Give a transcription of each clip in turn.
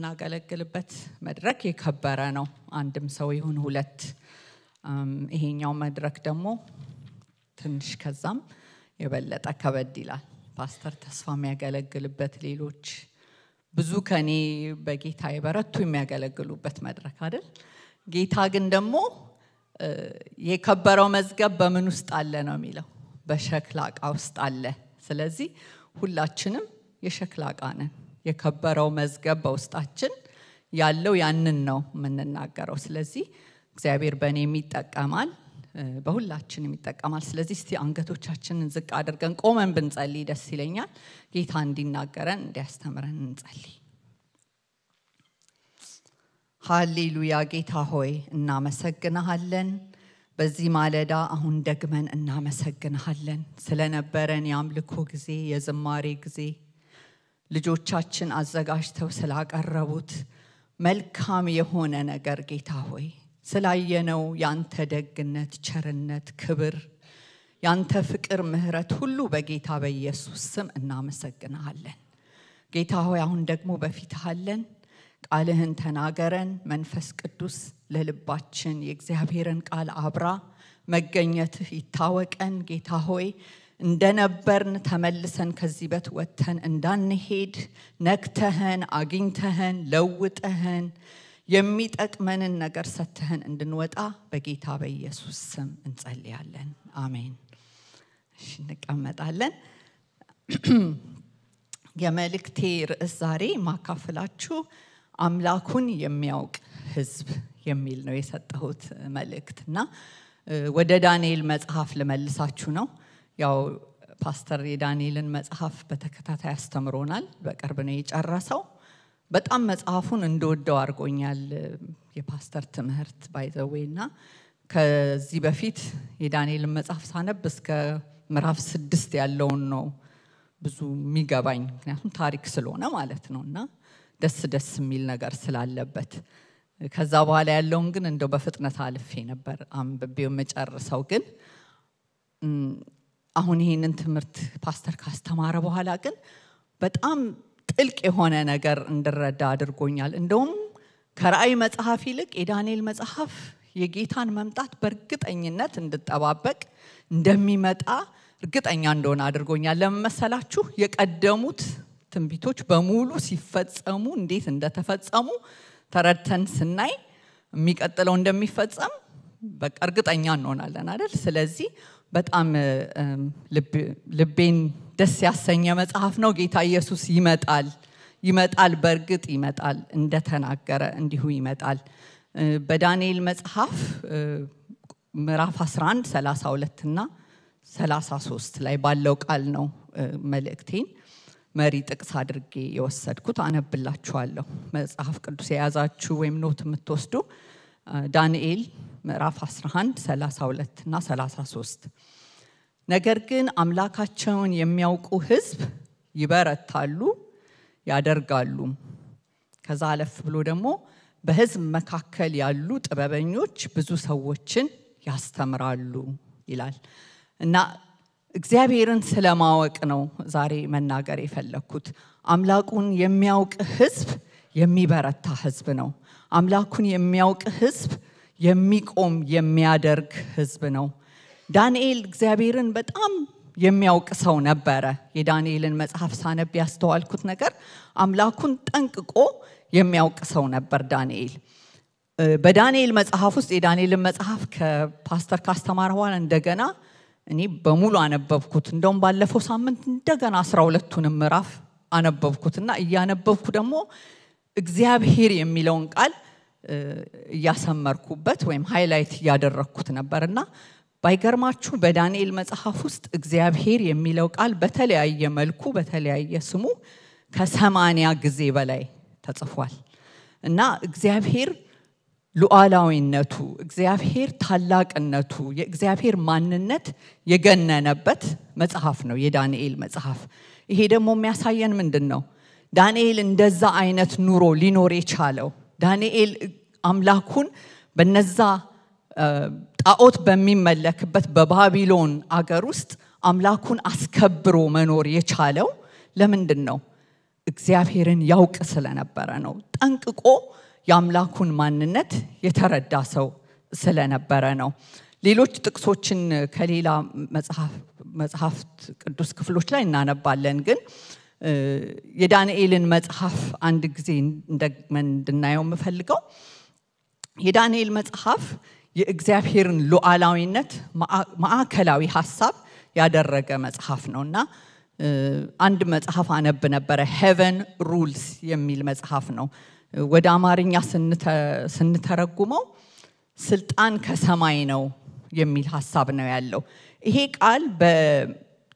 የምናገለግልበት መድረክ የከበረ ነው። አንድም ሰው ይሁን ሁለት። ይሄኛው መድረክ ደግሞ ትንሽ ከዛም የበለጠ ከበድ ይላል። ፓስተር ተስፋ የሚያገለግልበት ሌሎች ብዙ ከኔ በጌታ የበረቱ የሚያገለግሉበት መድረክ አይደል? ጌታ ግን ደግሞ የከበረው መዝገብ በምን ውስጥ አለ ነው የሚለው፣ በሸክላ እቃ ውስጥ አለ። ስለዚህ ሁላችንም የሸክላ እቃ ነን። የከበረው መዝገብ በውስጣችን ያለው ያንን ነው የምንናገረው። ስለዚህ እግዚአብሔር በእኔ ይጠቀማል፣ በሁላችንም ይጠቀማል። ስለዚህ እስቲ አንገቶቻችንን ዝቅ አድርገን ቆመን ብንጸልይ ደስ ይለኛል። ጌታ እንዲናገረን እንዲያስተምረን እንጸልይ። ሃሌሉያ። ጌታ ሆይ እናመሰግንሃለን። በዚህ ማለዳ አሁን ደግመን እናመሰግንሃለን ስለነበረን የአምልኮ ጊዜ፣ የዝማሬ ጊዜ ልጆቻችን አዘጋጅተው ስላቀረቡት መልካም የሆነ ነገር ጌታ ሆይ ስላየነው ያንተ ደግነት፣ ቸርነት፣ ክብር፣ ያንተ ፍቅር፣ ምህረት ሁሉ በጌታ በኢየሱስ ስም እናመሰግንሃለን። ጌታ ሆይ አሁን ደግሞ በፊትሃለን አለን። ቃልህን ተናገረን። መንፈስ ቅዱስ ለልባችን የእግዚአብሔርን ቃል አብራ። መገኘትህ ይታወቀን ጌታ ሆይ እንደነበርን ተመልሰን ከዚህ በት ወጥተን እንዳንሄድ ነክተህን አግኝተህን ለውጠህን የሚጠቅመንን ነገር ሰትህን እንድንወጣ በጌታ በኢየሱስ ስም እንጸልያለን። አሜን። እንቀመጣለን። የመልእክቴ ርዕስ ዛሬ ማካፍላችሁ አምላኩን የሚያውቅ ህዝብ የሚል ነው የሰጠሁት መልእክት እና ወደ ዳንኤል መጽሐፍ ልመልሳችሁ ነው። ያው ፓስተር የዳንኤልን መጽሐፍ በተከታታይ አስተምሮናል። በቅርብ ነው የጨረሰው። በጣም መጽሐፉን እንደወደው አድርጎኛል የፓስተር ትምህርት ባይዘዌ እና ከዚህ በፊት የዳንኤልን መጽሐፍ ሳነብ እስከ ምዕራፍ ስድስት ያለውን ነው ብዙ የሚገባኝ ምክንያቱም ታሪክ ስለሆነ ማለት ነው እና ደስ ደስ የሚል ነገር ስላለበት ከዛ በኋላ ያለውን ግን እንደው በፍጥነት አልፌ ነበር አንብቤው የምጨርሰው ግን አሁን ይሄንን ትምህርት ፓስተር ካስተማረ በኋላ ግን በጣም ጥልቅ የሆነ ነገር እንድረዳ አድርጎኛል። እንደውም ከራእይ መጽሐፍ ይልቅ የዳንኤል መጽሐፍ የጌታን መምጣት በእርግጠኝነት እንድጠባበቅ እንደሚመጣ እርግጠኛ እንደሆነ አድርጎኛል። ለመመሰላችሁ የቀደሙት ትንቢቶች በሙሉ ሲፈጸሙ እንዴት እንደተፈጸሙ ተረድተን ስናይ የሚቀጥለው እንደሚፈጸም በቃ እርግጠኛ እንሆናለን አደል ስለዚህ በጣም ልቤን ደስ ያሰኘ መጽሐፍ ነው። ጌታ ኢየሱስ ይመጣል ይመጣል፣ በእርግጥ ይመጣል፣ እንደተናገረ እንዲሁ ይመጣል። በዳንኤል መጽሐፍ ምዕራፍ 11 32 እና 33 ላይ ባለው ቃል ነው መልእክቴን መሪ ጥቅስ አድርጌ የወሰድኩት። አነብላችኋለሁ። መጽሐፍ ቅዱስ የያዛችሁ ወይም ኖት የምትወስዱ ዳንኤል ምዕራፍ 11 32 እና 33 ነገር ግን አምላካቸውን የሚያውቁ ህዝብ ይበረታሉ ያደርጋሉ ከዛ አለፍ ብሎ ደግሞ በህዝብ መካከል ያሉ ጥበበኞች ብዙ ሰዎችን ያስተምራሉ ይላል እና እግዚአብሔርን ስለማወቅ ነው ዛሬ መናገር የፈለግኩት አምላኩን የሚያውቅ ህዝብ የሚበረታ ህዝብ ነው አምላኩን የሚያውቅ ህዝብ የሚቆም የሚያደርግ ህዝብ ነው። ዳንኤል እግዚአብሔርን በጣም የሚያውቅ ሰው ነበረ። የዳንኤልን መጽሐፍ ሳነብ ያስተዋልኩት ነገር አምላኩን ጠንቅቆ የሚያውቅ ሰው ነበር ዳንኤል። በዳንኤል መጽሐፍ ውስጥ የዳንኤልን መጽሐፍ ከፓስተር ካስተማረ በኋላ እንደገና እኔ በሙሉ አነበብኩት። እንደውም ባለፈው ሳምንት እንደገና አስራ ሁለቱንም ምዕራፍ አነበብኩትና እያነበብኩ ደግሞ እግዚአብሔር የሚለውን ቃል እያሰመርኩበት ወይም ሃይላይት እያደረግኩት እና ባይገርማችሁ በዳንኤል መጽሐፍ ውስጥ እግዚአብሔር የሚለው ቃል በተለያየ መልኩ በተለያየ ስሙ ከሰማኒያ ጊዜ በላይ ተጽፏል እና እግዚአብሔር ሉዓላዊነቱ፣ እግዚአብሔር ታላቅነቱ፣ የእግዚአብሔር ማንነት የገነነበት መጽሐፍ ነው የዳንኤል መጽሐፍ። ይሄ ደግሞ የሚያሳየን ምንድን ነው? ዳንኤል እንደዛ አይነት ኑሮ ሊኖር የቻለው ዳንኤል አምላኩን በነዛ ጣዖት በሚመለክበት በባቢሎን አገር ውስጥ አምላኩን አስከብሮ መኖር የቻለው ለምንድን ነው? እግዚአብሔርን ያውቅ ስለነበረ ነው። ጠንቅቆ የአምላኩን ማንነት የተረዳ ሰው ስለነበረ ነው። ሌሎች ጥቅሶችን ከሌላ መጽሐፍት ቅዱስ ክፍሎች ላይ እናነባለን ግን የዳንኤልን መጽሐፍ አንድ ጊዜ እንደግመን እንድናየው የምፈልገው የዳንኤል መጽሐፍ የእግዚአብሔርን ሉዓላዊነት ማዕከላዊ ሀሳብ ያደረገ መጽሐፍ ነው እና አንድ መጽሐፍ አነብ ነበረ ሄቨን ሩልስ የሚል መጽሐፍ ነው ወደ አማርኛ ስንተረጉመው ስልጣን ከሰማይ ነው የሚል ሀሳብ ነው ያለው ይሄ ቃል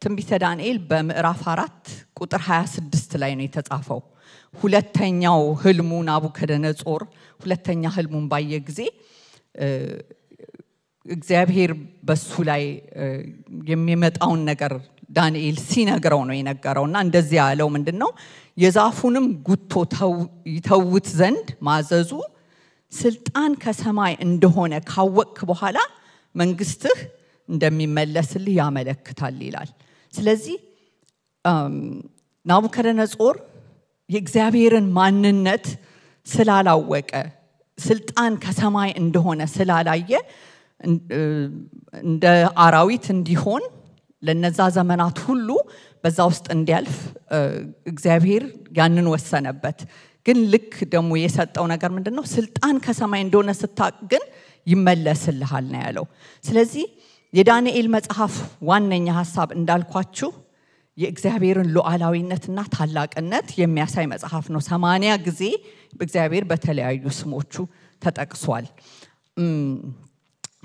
ትንቢተ ዳንኤል በምዕራፍ አራት ቁጥር 26 ላይ ነው የተጻፈው። ሁለተኛው ህልሙ ናቡከደነጾር ሁለተኛ ህልሙን ባየ ጊዜ እግዚአብሔር በሱ ላይ የሚመጣውን ነገር ዳንኤል ሲነግረው ነው የነገረው እና እንደዚህ ያለው ምንድን ነው የዛፉንም ጉቶ ይተውት ዘንድ ማዘዙ ስልጣን ከሰማይ እንደሆነ ካወቅክ በኋላ መንግስትህ እንደሚመለስልህ ያመለክታል ይላል። ስለዚህ ናቡከደነጾር የእግዚአብሔርን ማንነት ስላላወቀ ስልጣን ከሰማይ እንደሆነ ስላላየ እንደ አራዊት እንዲሆን ለነዛ ዘመናት ሁሉ በዛ ውስጥ እንዲያልፍ እግዚአብሔር ያንን ወሰነበት። ግን ልክ ደግሞ የሰጠው ነገር ምንድን ነው? ስልጣን ከሰማይ እንደሆነ ስታቅ ግን ይመለስልሃል ነው ያለው። ስለዚህ የዳንኤል መጽሐፍ ዋነኛ ሀሳብ እንዳልኳችሁ የእግዚአብሔርን ሉዓላዊነትና ታላቅነት የሚያሳይ መጽሐፍ ነው። ሰማኒያ ጊዜ እግዚአብሔር በተለያዩ ስሞቹ ተጠቅሷል።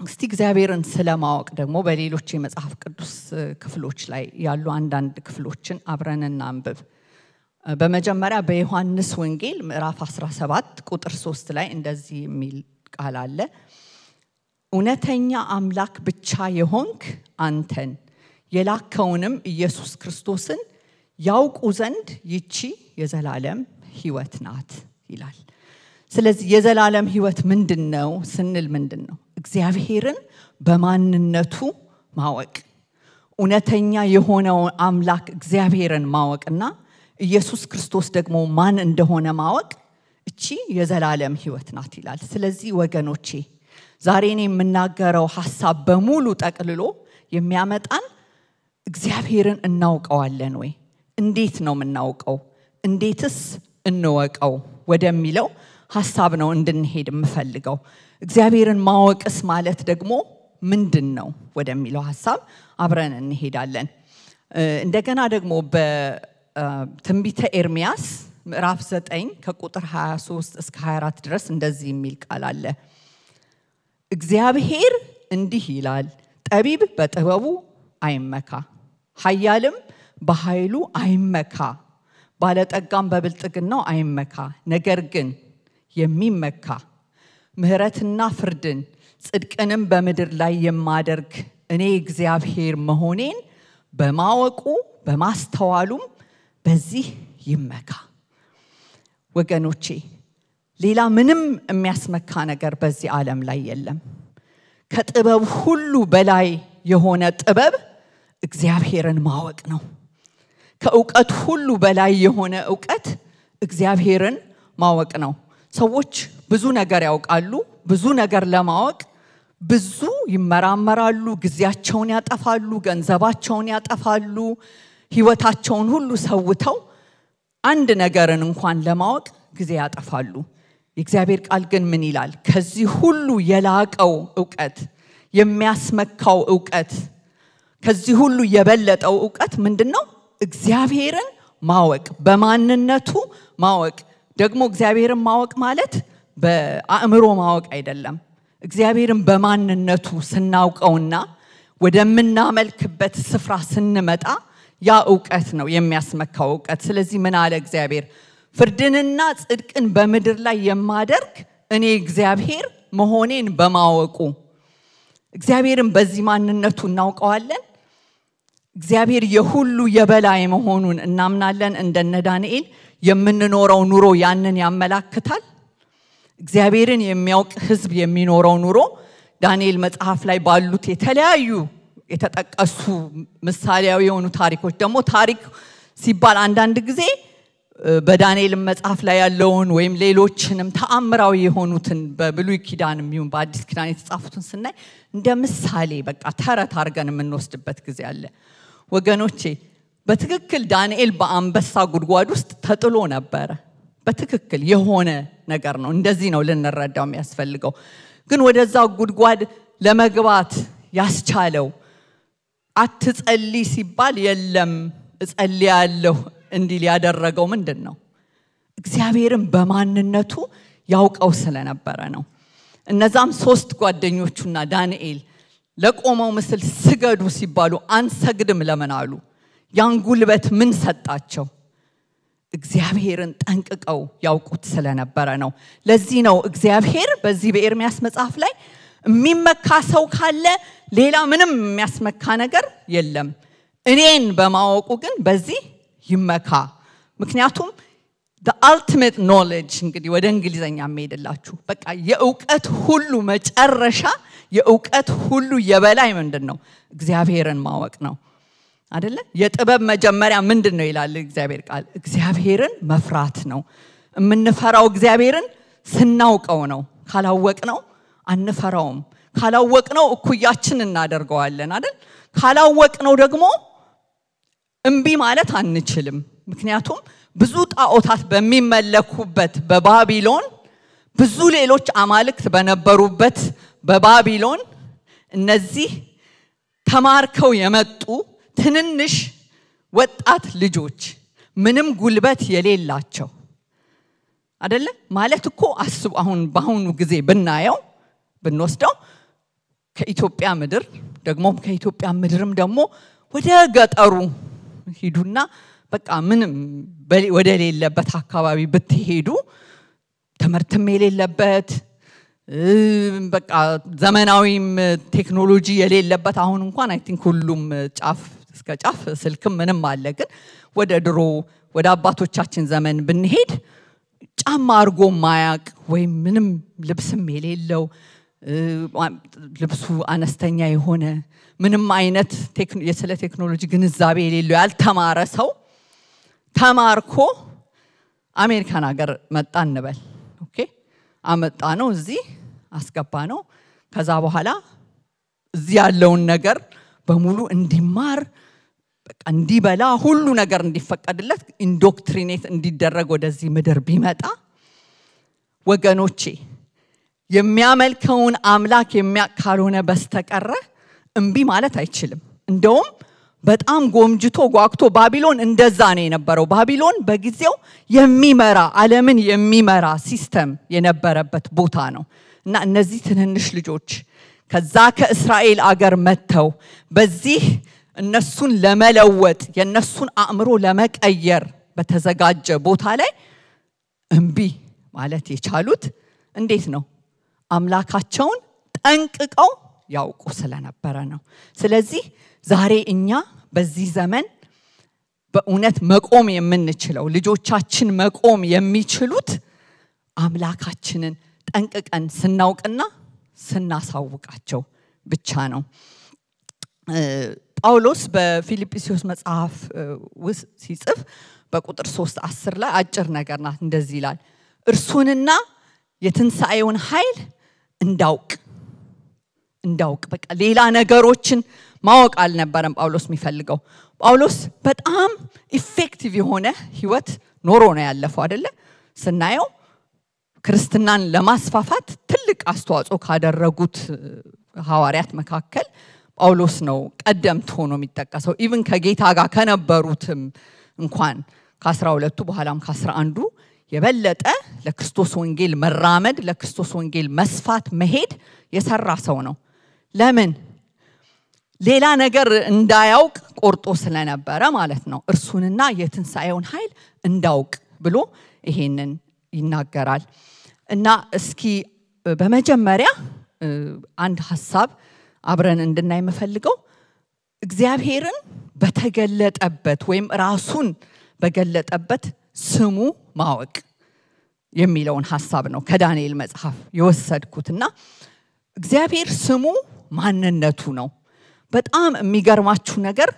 እስቲ እግዚአብሔርን ስለማወቅ ደግሞ በሌሎች የመጽሐፍ ቅዱስ ክፍሎች ላይ ያሉ አንዳንድ ክፍሎችን አብረን እናንብብ። በመጀመሪያ በዮሐንስ ወንጌል ምዕራፍ 17 ቁጥር 3 ላይ እንደዚህ የሚል ቃል አለ። እውነተኛ አምላክ ብቻ የሆንክ አንተን የላከውንም ኢየሱስ ክርስቶስን ያውቁ ዘንድ ይቺ የዘላለም ህይወት ናት ይላል። ስለዚህ የዘላለም ህይወት ምንድን ነው ስንል ምንድን ነው? እግዚአብሔርን በማንነቱ ማወቅ፣ እውነተኛ የሆነው አምላክ እግዚአብሔርን ማወቅና ኢየሱስ ክርስቶስ ደግሞ ማን እንደሆነ ማወቅ እቺ የዘላለም ህይወት ናት ይላል። ስለዚህ ወገኖቼ ዛሬ እኔ የምናገረው ሀሳብ በሙሉ ጠቅልሎ የሚያመጣን እግዚአብሔርን እናውቀዋለን ወይ? እንዴት ነው የምናውቀው? እንዴትስ እንወቀው ወደሚለው ሀሳብ ነው እንድንሄድ የምፈልገው። እግዚአብሔርን ማወቅስ ማለት ደግሞ ምንድን ነው ወደሚለው ሀሳብ አብረን እንሄዳለን። እንደገና ደግሞ በትንቢተ ኤርሚያስ ምዕራፍ 9 ከቁጥር 23 እስከ 24 ድረስ እንደዚህ የሚል ቃል አለ። እግዚአብሔር እንዲህ ይላል፣ ጠቢብ በጥበቡ አይመካ፣ ሀያልም በኃይሉ አይመካ፣ ባለጠጋም በብልጥግናው አይመካ። ነገር ግን የሚመካ ምህረትና ፍርድን ጽድቅንም በምድር ላይ የማደርግ እኔ እግዚአብሔር መሆኔን በማወቁ በማስተዋሉም በዚህ ይመካ። ወገኖቼ ሌላ ምንም የሚያስመካ ነገር በዚህ ዓለም ላይ የለም። ከጥበብ ሁሉ በላይ የሆነ ጥበብ እግዚአብሔርን ማወቅ ነው። ከእውቀት ሁሉ በላይ የሆነ እውቀት እግዚአብሔርን ማወቅ ነው። ሰዎች ብዙ ነገር ያውቃሉ። ብዙ ነገር ለማወቅ ብዙ ይመራመራሉ፣ ጊዜያቸውን ያጠፋሉ፣ ገንዘባቸውን ያጠፋሉ፣ ህይወታቸውን ሁሉ ሰውተው አንድ ነገርን እንኳን ለማወቅ ጊዜ ያጠፋሉ። የእግዚአብሔር ቃል ግን ምን ይላል? ከዚህ ሁሉ የላቀው እውቀት የሚያስመካው እውቀት ከዚህ ሁሉ የበለጠው እውቀት ምንድን ነው? እግዚአብሔርን ማወቅ፣ በማንነቱ ማወቅ። ደግሞ እግዚአብሔርን ማወቅ ማለት በአእምሮ ማወቅ አይደለም። እግዚአብሔርን በማንነቱ ስናውቀውና ወደምናመልክበት ስፍራ ስንመጣ ያ እውቀት ነው የሚያስመካው እውቀት። ስለዚህ ምን አለ እግዚአብሔር? ፍርድንና ጽድቅን በምድር ላይ የማደርግ እኔ እግዚአብሔር መሆኔን በማወቁ እግዚአብሔርን በዚህ ማንነቱ እናውቀዋለን። እግዚአብሔር የሁሉ የበላይ መሆኑን እናምናለን። እንደነ ዳንኤል የምንኖረው ኑሮ ያንን ያመላክታል። እግዚአብሔርን የሚያውቅ ህዝብ የሚኖረው ኑሮ ዳንኤል መጽሐፍ ላይ ባሉት የተለያዩ የተጠቀሱ ምሳሌያዊ የሆኑ ታሪኮች ደግሞ ታሪክ ሲባል አንዳንድ ጊዜ በዳንኤልም መጽሐፍ ላይ ያለውን ወይም ሌሎችንም ተአምራዊ የሆኑትን በብሉይ ኪዳን የሚሁን በአዲስ ኪዳን የተጻፉትን ስናይ እንደ ምሳሌ በቃ ተረት አርገን የምንወስድበት ጊዜ አለ። ወገኖቼ በትክክል ዳንኤል በአንበሳ ጉድጓድ ውስጥ ተጥሎ ነበረ። በትክክል የሆነ ነገር ነው። እንደዚህ ነው ልንረዳው የሚያስፈልገው። ግን ወደዛ ጉድጓድ ለመግባት ያስቻለው አትጸልይ ሲባል የለም እጸልያለሁ እንዲል ያደረገው ምንድን ነው? እግዚአብሔርን በማንነቱ ያውቀው ስለነበረ ነው። እነዛም ሶስት ጓደኞቹና ዳንኤል ለቆመው ምስል ስገዱ ሲባሉ አንሰግድም ለምን አሉ? ያን ጉልበት ምን ሰጣቸው? እግዚአብሔርን ጠንቅቀው ያውቁት ስለነበረ ነው። ለዚህ ነው እግዚአብሔር በዚህ በኤርሚያስ መጽሐፍ ላይ የሚመካ ሰው ካለ ሌላ ምንም የሚያስመካ ነገር የለም። እኔን በማወቁ ግን በዚህ ይመካ። ምክንያቱም አልቲሜት ኖሌጅ እንግዲህ ወደ እንግሊዘኛ የሚሄድላችሁ በቃ የእውቀት ሁሉ መጨረሻ የእውቀት ሁሉ የበላይ ምንድን ነው? እግዚአብሔርን ማወቅ ነው አደለ? የጥበብ መጀመሪያ ምንድን ነው ይላል እግዚአብሔር ቃል። እግዚአብሔርን መፍራት ነው። የምንፈራው እግዚአብሔርን ስናውቀው ነው። ካላወቅ ነው አንፈራውም። ካላወቅ ነው እኩያችን እናደርገዋለን አደል? ካላወቅ ነው ደግሞ እምቢ ማለት አንችልም። ምክንያቱም ብዙ ጣዖታት በሚመለኩበት በባቢሎን ብዙ ሌሎች አማልክት በነበሩበት በባቢሎን እነዚህ ተማርከው የመጡ ትንንሽ ወጣት ልጆች ምንም ጉልበት የሌላቸው አደለ ማለት እኮ አስቡ። አሁን በአሁኑ ጊዜ ብናየው ብንወስደው ከኢትዮጵያ ምድር ደግሞም ከኢትዮጵያ ምድርም ደግሞ ወደ ገጠሩ ሂዱና በቃ ምንም ወደ ሌለበት አካባቢ ብትሄዱ ትምህርትም የሌለበት በቃ ዘመናዊም ቴክኖሎጂ የሌለበት አሁን እንኳን አይ ቲንክ ሁሉም ጫፍ እስከ ጫፍ ስልክም ምንም አለ። ግን ወደ ድሮ ወደ አባቶቻችን ዘመን ብንሄድ ጫማ አርጎ ማያቅ ወይም ምንም ልብስም የሌለው ልብሱ አነስተኛ የሆነ ምንም አይነት ስለ ቴክኖሎጂ ግንዛቤ የሌለው ያልተማረ ሰው ተማርኮ አሜሪካን ሀገር መጣ እንበል። አመጣ ነው እዚህ አስገባ ነው። ከዛ በኋላ እዚህ ያለውን ነገር በሙሉ እንዲማር እንዲበላ ሁሉ ነገር እንዲፈቀድለት ኢንዶክትሪኔት እንዲደረግ ወደዚህ ምድር ቢመጣ ወገኖቼ የሚያመልከውን አምላክ የሚያቅ ካልሆነ በስተቀረ እምቢ ማለት አይችልም። እንደውም በጣም ጎምጅቶ ጓግቶ ባቢሎን እንደዛ ነው የነበረው። ባቢሎን በጊዜው የሚመራ አለምን የሚመራ ሲስተም የነበረበት ቦታ ነው እና እነዚህ ትንንሽ ልጆች ከዛ ከእስራኤል አገር መጥተው በዚህ እነሱን ለመለወጥ የእነሱን አእምሮ ለመቀየር በተዘጋጀ ቦታ ላይ እምቢ ማለት የቻሉት እንዴት ነው? አምላካቸውን ጠንቅቀው ያውቁ ስለነበረ ነው። ስለዚህ ዛሬ እኛ በዚህ ዘመን በእውነት መቆም የምንችለው ልጆቻችን መቆም የሚችሉት አምላካችንን ጠንቅቀን ስናውቅና ስናሳውቃቸው ብቻ ነው። ጳውሎስ በፊልጵስዎስ መጽሐፍ ውስጥ ሲጽፍ በቁጥር 3 10 ላይ አጭር ነገር ናት። እንደዚህ ይላል፣ እርሱንና የትንሣኤውን ኃይል እንዳውቅ እንዳውቅ በቃ ሌላ ነገሮችን ማወቅ አልነበረም ጳውሎስ የሚፈልገው። ጳውሎስ በጣም ኢፌክቲቭ የሆነ ህይወት ኖሮ ነው ያለፈው አደለ? ስናየው ክርስትናን ለማስፋፋት ትልቅ አስተዋጽኦ ካደረጉት ሐዋርያት መካከል ጳውሎስ ነው ቀደምት ሆኖ የሚጠቀሰው። ኢቭን ከጌታ ጋር ከነበሩትም እንኳን ከአስራ ሁለቱ በኋላም ከአስራ አንዱ የበለጠ ለክርስቶስ ወንጌል መራመድ፣ ለክርስቶስ ወንጌል መስፋት፣ መሄድ የሰራ ሰው ነው። ለምን? ሌላ ነገር እንዳያውቅ ቆርጦ ስለነበረ ማለት ነው። እርሱንና የትንሣኤውን ኃይል እንዳውቅ ብሎ ይሄንን ይናገራል። እና እስኪ በመጀመሪያ አንድ ሀሳብ አብረን እንድናይ የምፈልገው እግዚአብሔርን በተገለጠበት ወይም ራሱን በገለጠበት ስሙ ማወቅ የሚለውን ሀሳብ ነው ከዳንኤል መጽሐፍ የወሰድኩትና እግዚአብሔር ስሙ ማንነቱ ነው። በጣም የሚገርማችሁ ነገር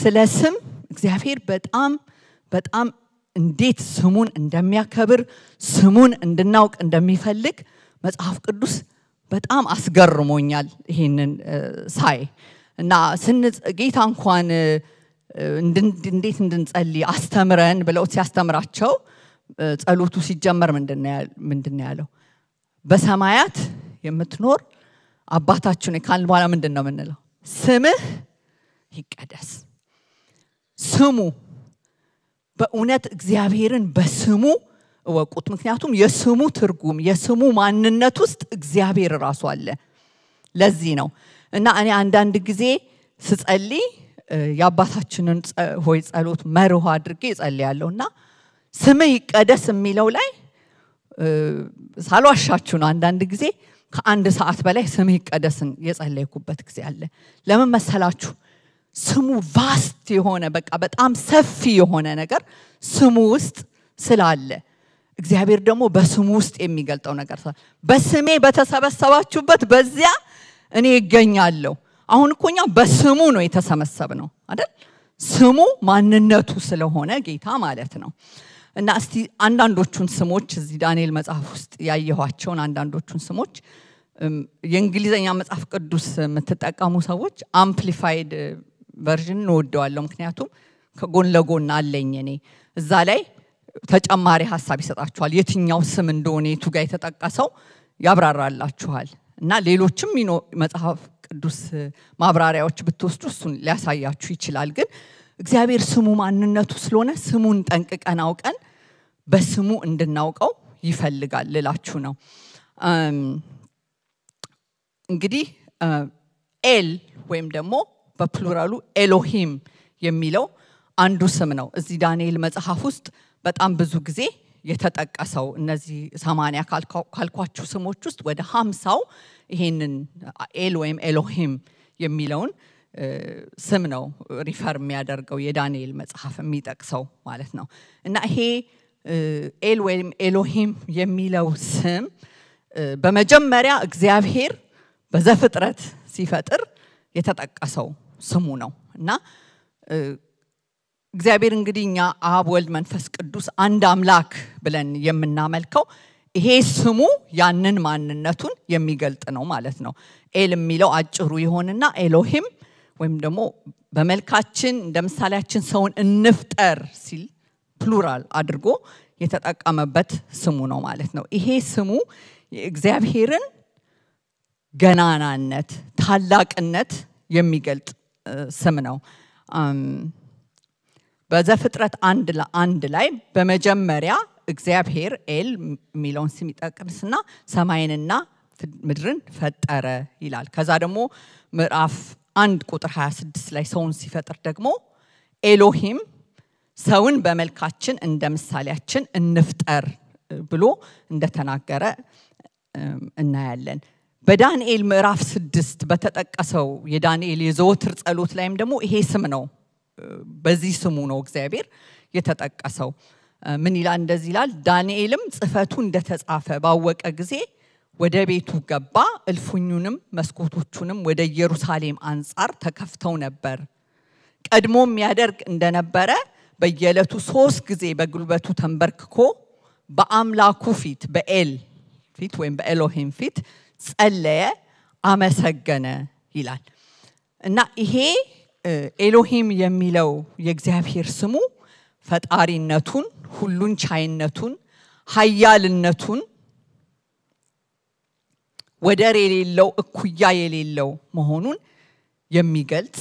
ስለ ስም እግዚአብሔር በጣም በጣም እንዴት ስሙን እንደሚያከብር ስሙን እንድናውቅ እንደሚፈልግ መጽሐፍ ቅዱስ በጣም አስገርሞኛል ይህንን ሳይ እና ጌታ እንኳን እንዴት እንድንጸልይ አስተምረን ብለው ሲያስተምራቸው ጸሎቱ ሲጀመር ምንድን ያለው በሰማያት የምትኖር አባታችን ካል በኋላ ምንድን ነው የምንለው ስምህ ይቀደስ ስሙ በእውነት እግዚአብሔርን በስሙ እወቁት ምክንያቱም የስሙ ትርጉም የስሙ ማንነት ውስጥ እግዚአብሔር ራሱ አለ ለዚህ ነው እና እኔ አንዳንድ ጊዜ ስጸልይ የአባታችንን ሆይ ጸሎት መርሆ አድርጌ እጸልያለሁ እና ስምህ ይቀደስ የሚለው ላይ ሳልዋሻችሁ ነው አንዳንድ ጊዜ ከአንድ ሰዓት በላይ ስምህ ይቀደስን የጸለይኩበት ጊዜ አለ ለምን መሰላችሁ ስሙ ቫስት የሆነ በቃ በጣም ሰፊ የሆነ ነገር ስሙ ውስጥ ስላለ እግዚአብሔር ደግሞ በስሙ ውስጥ የሚገልጠው ነገር በስሜ በተሰበሰባችሁበት በዚያ እኔ ይገኛለሁ አሁን እኮ እኛ በስሙ ነው የተሰበሰብ ነው አይደል? ስሙ ማንነቱ ስለሆነ ጌታ ማለት ነው። እና እስቲ አንዳንዶቹን ስሞች እዚህ ዳንኤል መጽሐፍ ውስጥ ያየኋቸውን አንዳንዶቹን ስሞች የእንግሊዝኛ መጽሐፍ ቅዱስ የምትጠቀሙ ሰዎች አምፕሊፋይድ ቨርዥን እንወደዋለሁ። ምክንያቱም ከጎን ለጎን አለኝ እኔ እዛ ላይ ተጨማሪ ሀሳብ ይሰጣችኋል። የትኛው ስም እንደሆነ የቱ ጋር የተጠቀሰው ያብራራላችኋል። እና ሌሎችም መጽሐፍ ቅዱስ ማብራሪያዎች ብትወስዱ እሱን ሊያሳያችሁ ይችላል። ግን እግዚአብሔር ስሙ ማንነቱ ስለሆነ ስሙን ጠንቅቀን አውቀን በስሙ እንድናውቀው ይፈልጋል ልላችሁ ነው። እንግዲህ ኤል ወይም ደግሞ በፕሉራሉ ኤሎሂም የሚለው አንዱ ስም ነው። እዚህ ዳንኤል መጽሐፍ ውስጥ በጣም ብዙ ጊዜ የተጠቀሰው እነዚህ ሰማንያ ካልኳችሁ ስሞች ውስጥ ወደ ሀምሳው ይሄንን ኤል ወይም ኤሎሂም የሚለውን ስም ነው ሪፈር የሚያደርገው የዳንኤል መጽሐፍ የሚጠቅሰው ማለት ነው እና ይሄ ኤል ወይም ኤሎሂም የሚለው ስም በመጀመሪያ እግዚአብሔር በዘፍጥረት ሲፈጥር የተጠቀሰው ስሙ ነው እና እግዚአብሔር እንግዲህ እኛ አብ፣ ወልድ፣ መንፈስ ቅዱስ አንድ አምላክ ብለን የምናመልከው ይሄ ስሙ ያንን ማንነቱን የሚገልጥ ነው ማለት ነው። ኤል የሚለው አጭሩ ይሆንና ኤሎሂም ወይም ደግሞ በመልካችን እንደ ምሳሌያችን ሰውን እንፍጠር ሲል ፕሉራል አድርጎ የተጠቀመበት ስሙ ነው ማለት ነው። ይሄ ስሙ የእግዚአብሔርን ገናናነት፣ ታላቅነት የሚገልጥ ስም ነው። በዘፍጥረት አንድ ለአንድ ላይ በመጀመሪያ እግዚአብሔር ኤል የሚለውን ስም ይጠቅምስና ሰማይንና ምድርን ፈጠረ ይላል። ከዛ ደግሞ ምዕራፍ አንድ ቁጥር 26 ላይ ሰውን ሲፈጥር ደግሞ ኤሎሂም ሰውን በመልካችን እንደ ምሳሌያችን እንፍጠር ብሎ እንደተናገረ እናያለን። በዳንኤል ምዕራፍ ስድስት በተጠቀሰው የዳንኤል የዘወትር ጸሎት ላይም ደግሞ ይሄ ስም ነው በዚህ ስሙ ነው እግዚአብሔር የተጠቀሰው። ምን ይላል? እንደዚህ ይላል፣ ዳንኤልም ጽሕፈቱ እንደተጻፈ ባወቀ ጊዜ ወደ ቤቱ ገባ። እልፍኙንም መስኮቶቹንም ወደ ኢየሩሳሌም አንጻር ተከፍተው ነበር። ቀድሞ የሚያደርግ እንደነበረ በየዕለቱ ሶስት ጊዜ በጉልበቱ ተንበርክኮ በአምላኩ ፊት በኤል ፊት ወይም በኤሎሂም ፊት ጸለየ፣ አመሰገነ ይላል እና ይሄ ኤሎሄም የሚለው የእግዚአብሔር ስሙ ፈጣሪነቱን፣ ሁሉን ቻይነቱን፣ ሀያልነቱን ወደር የሌለው እኩያ የሌለው መሆኑን የሚገልጽ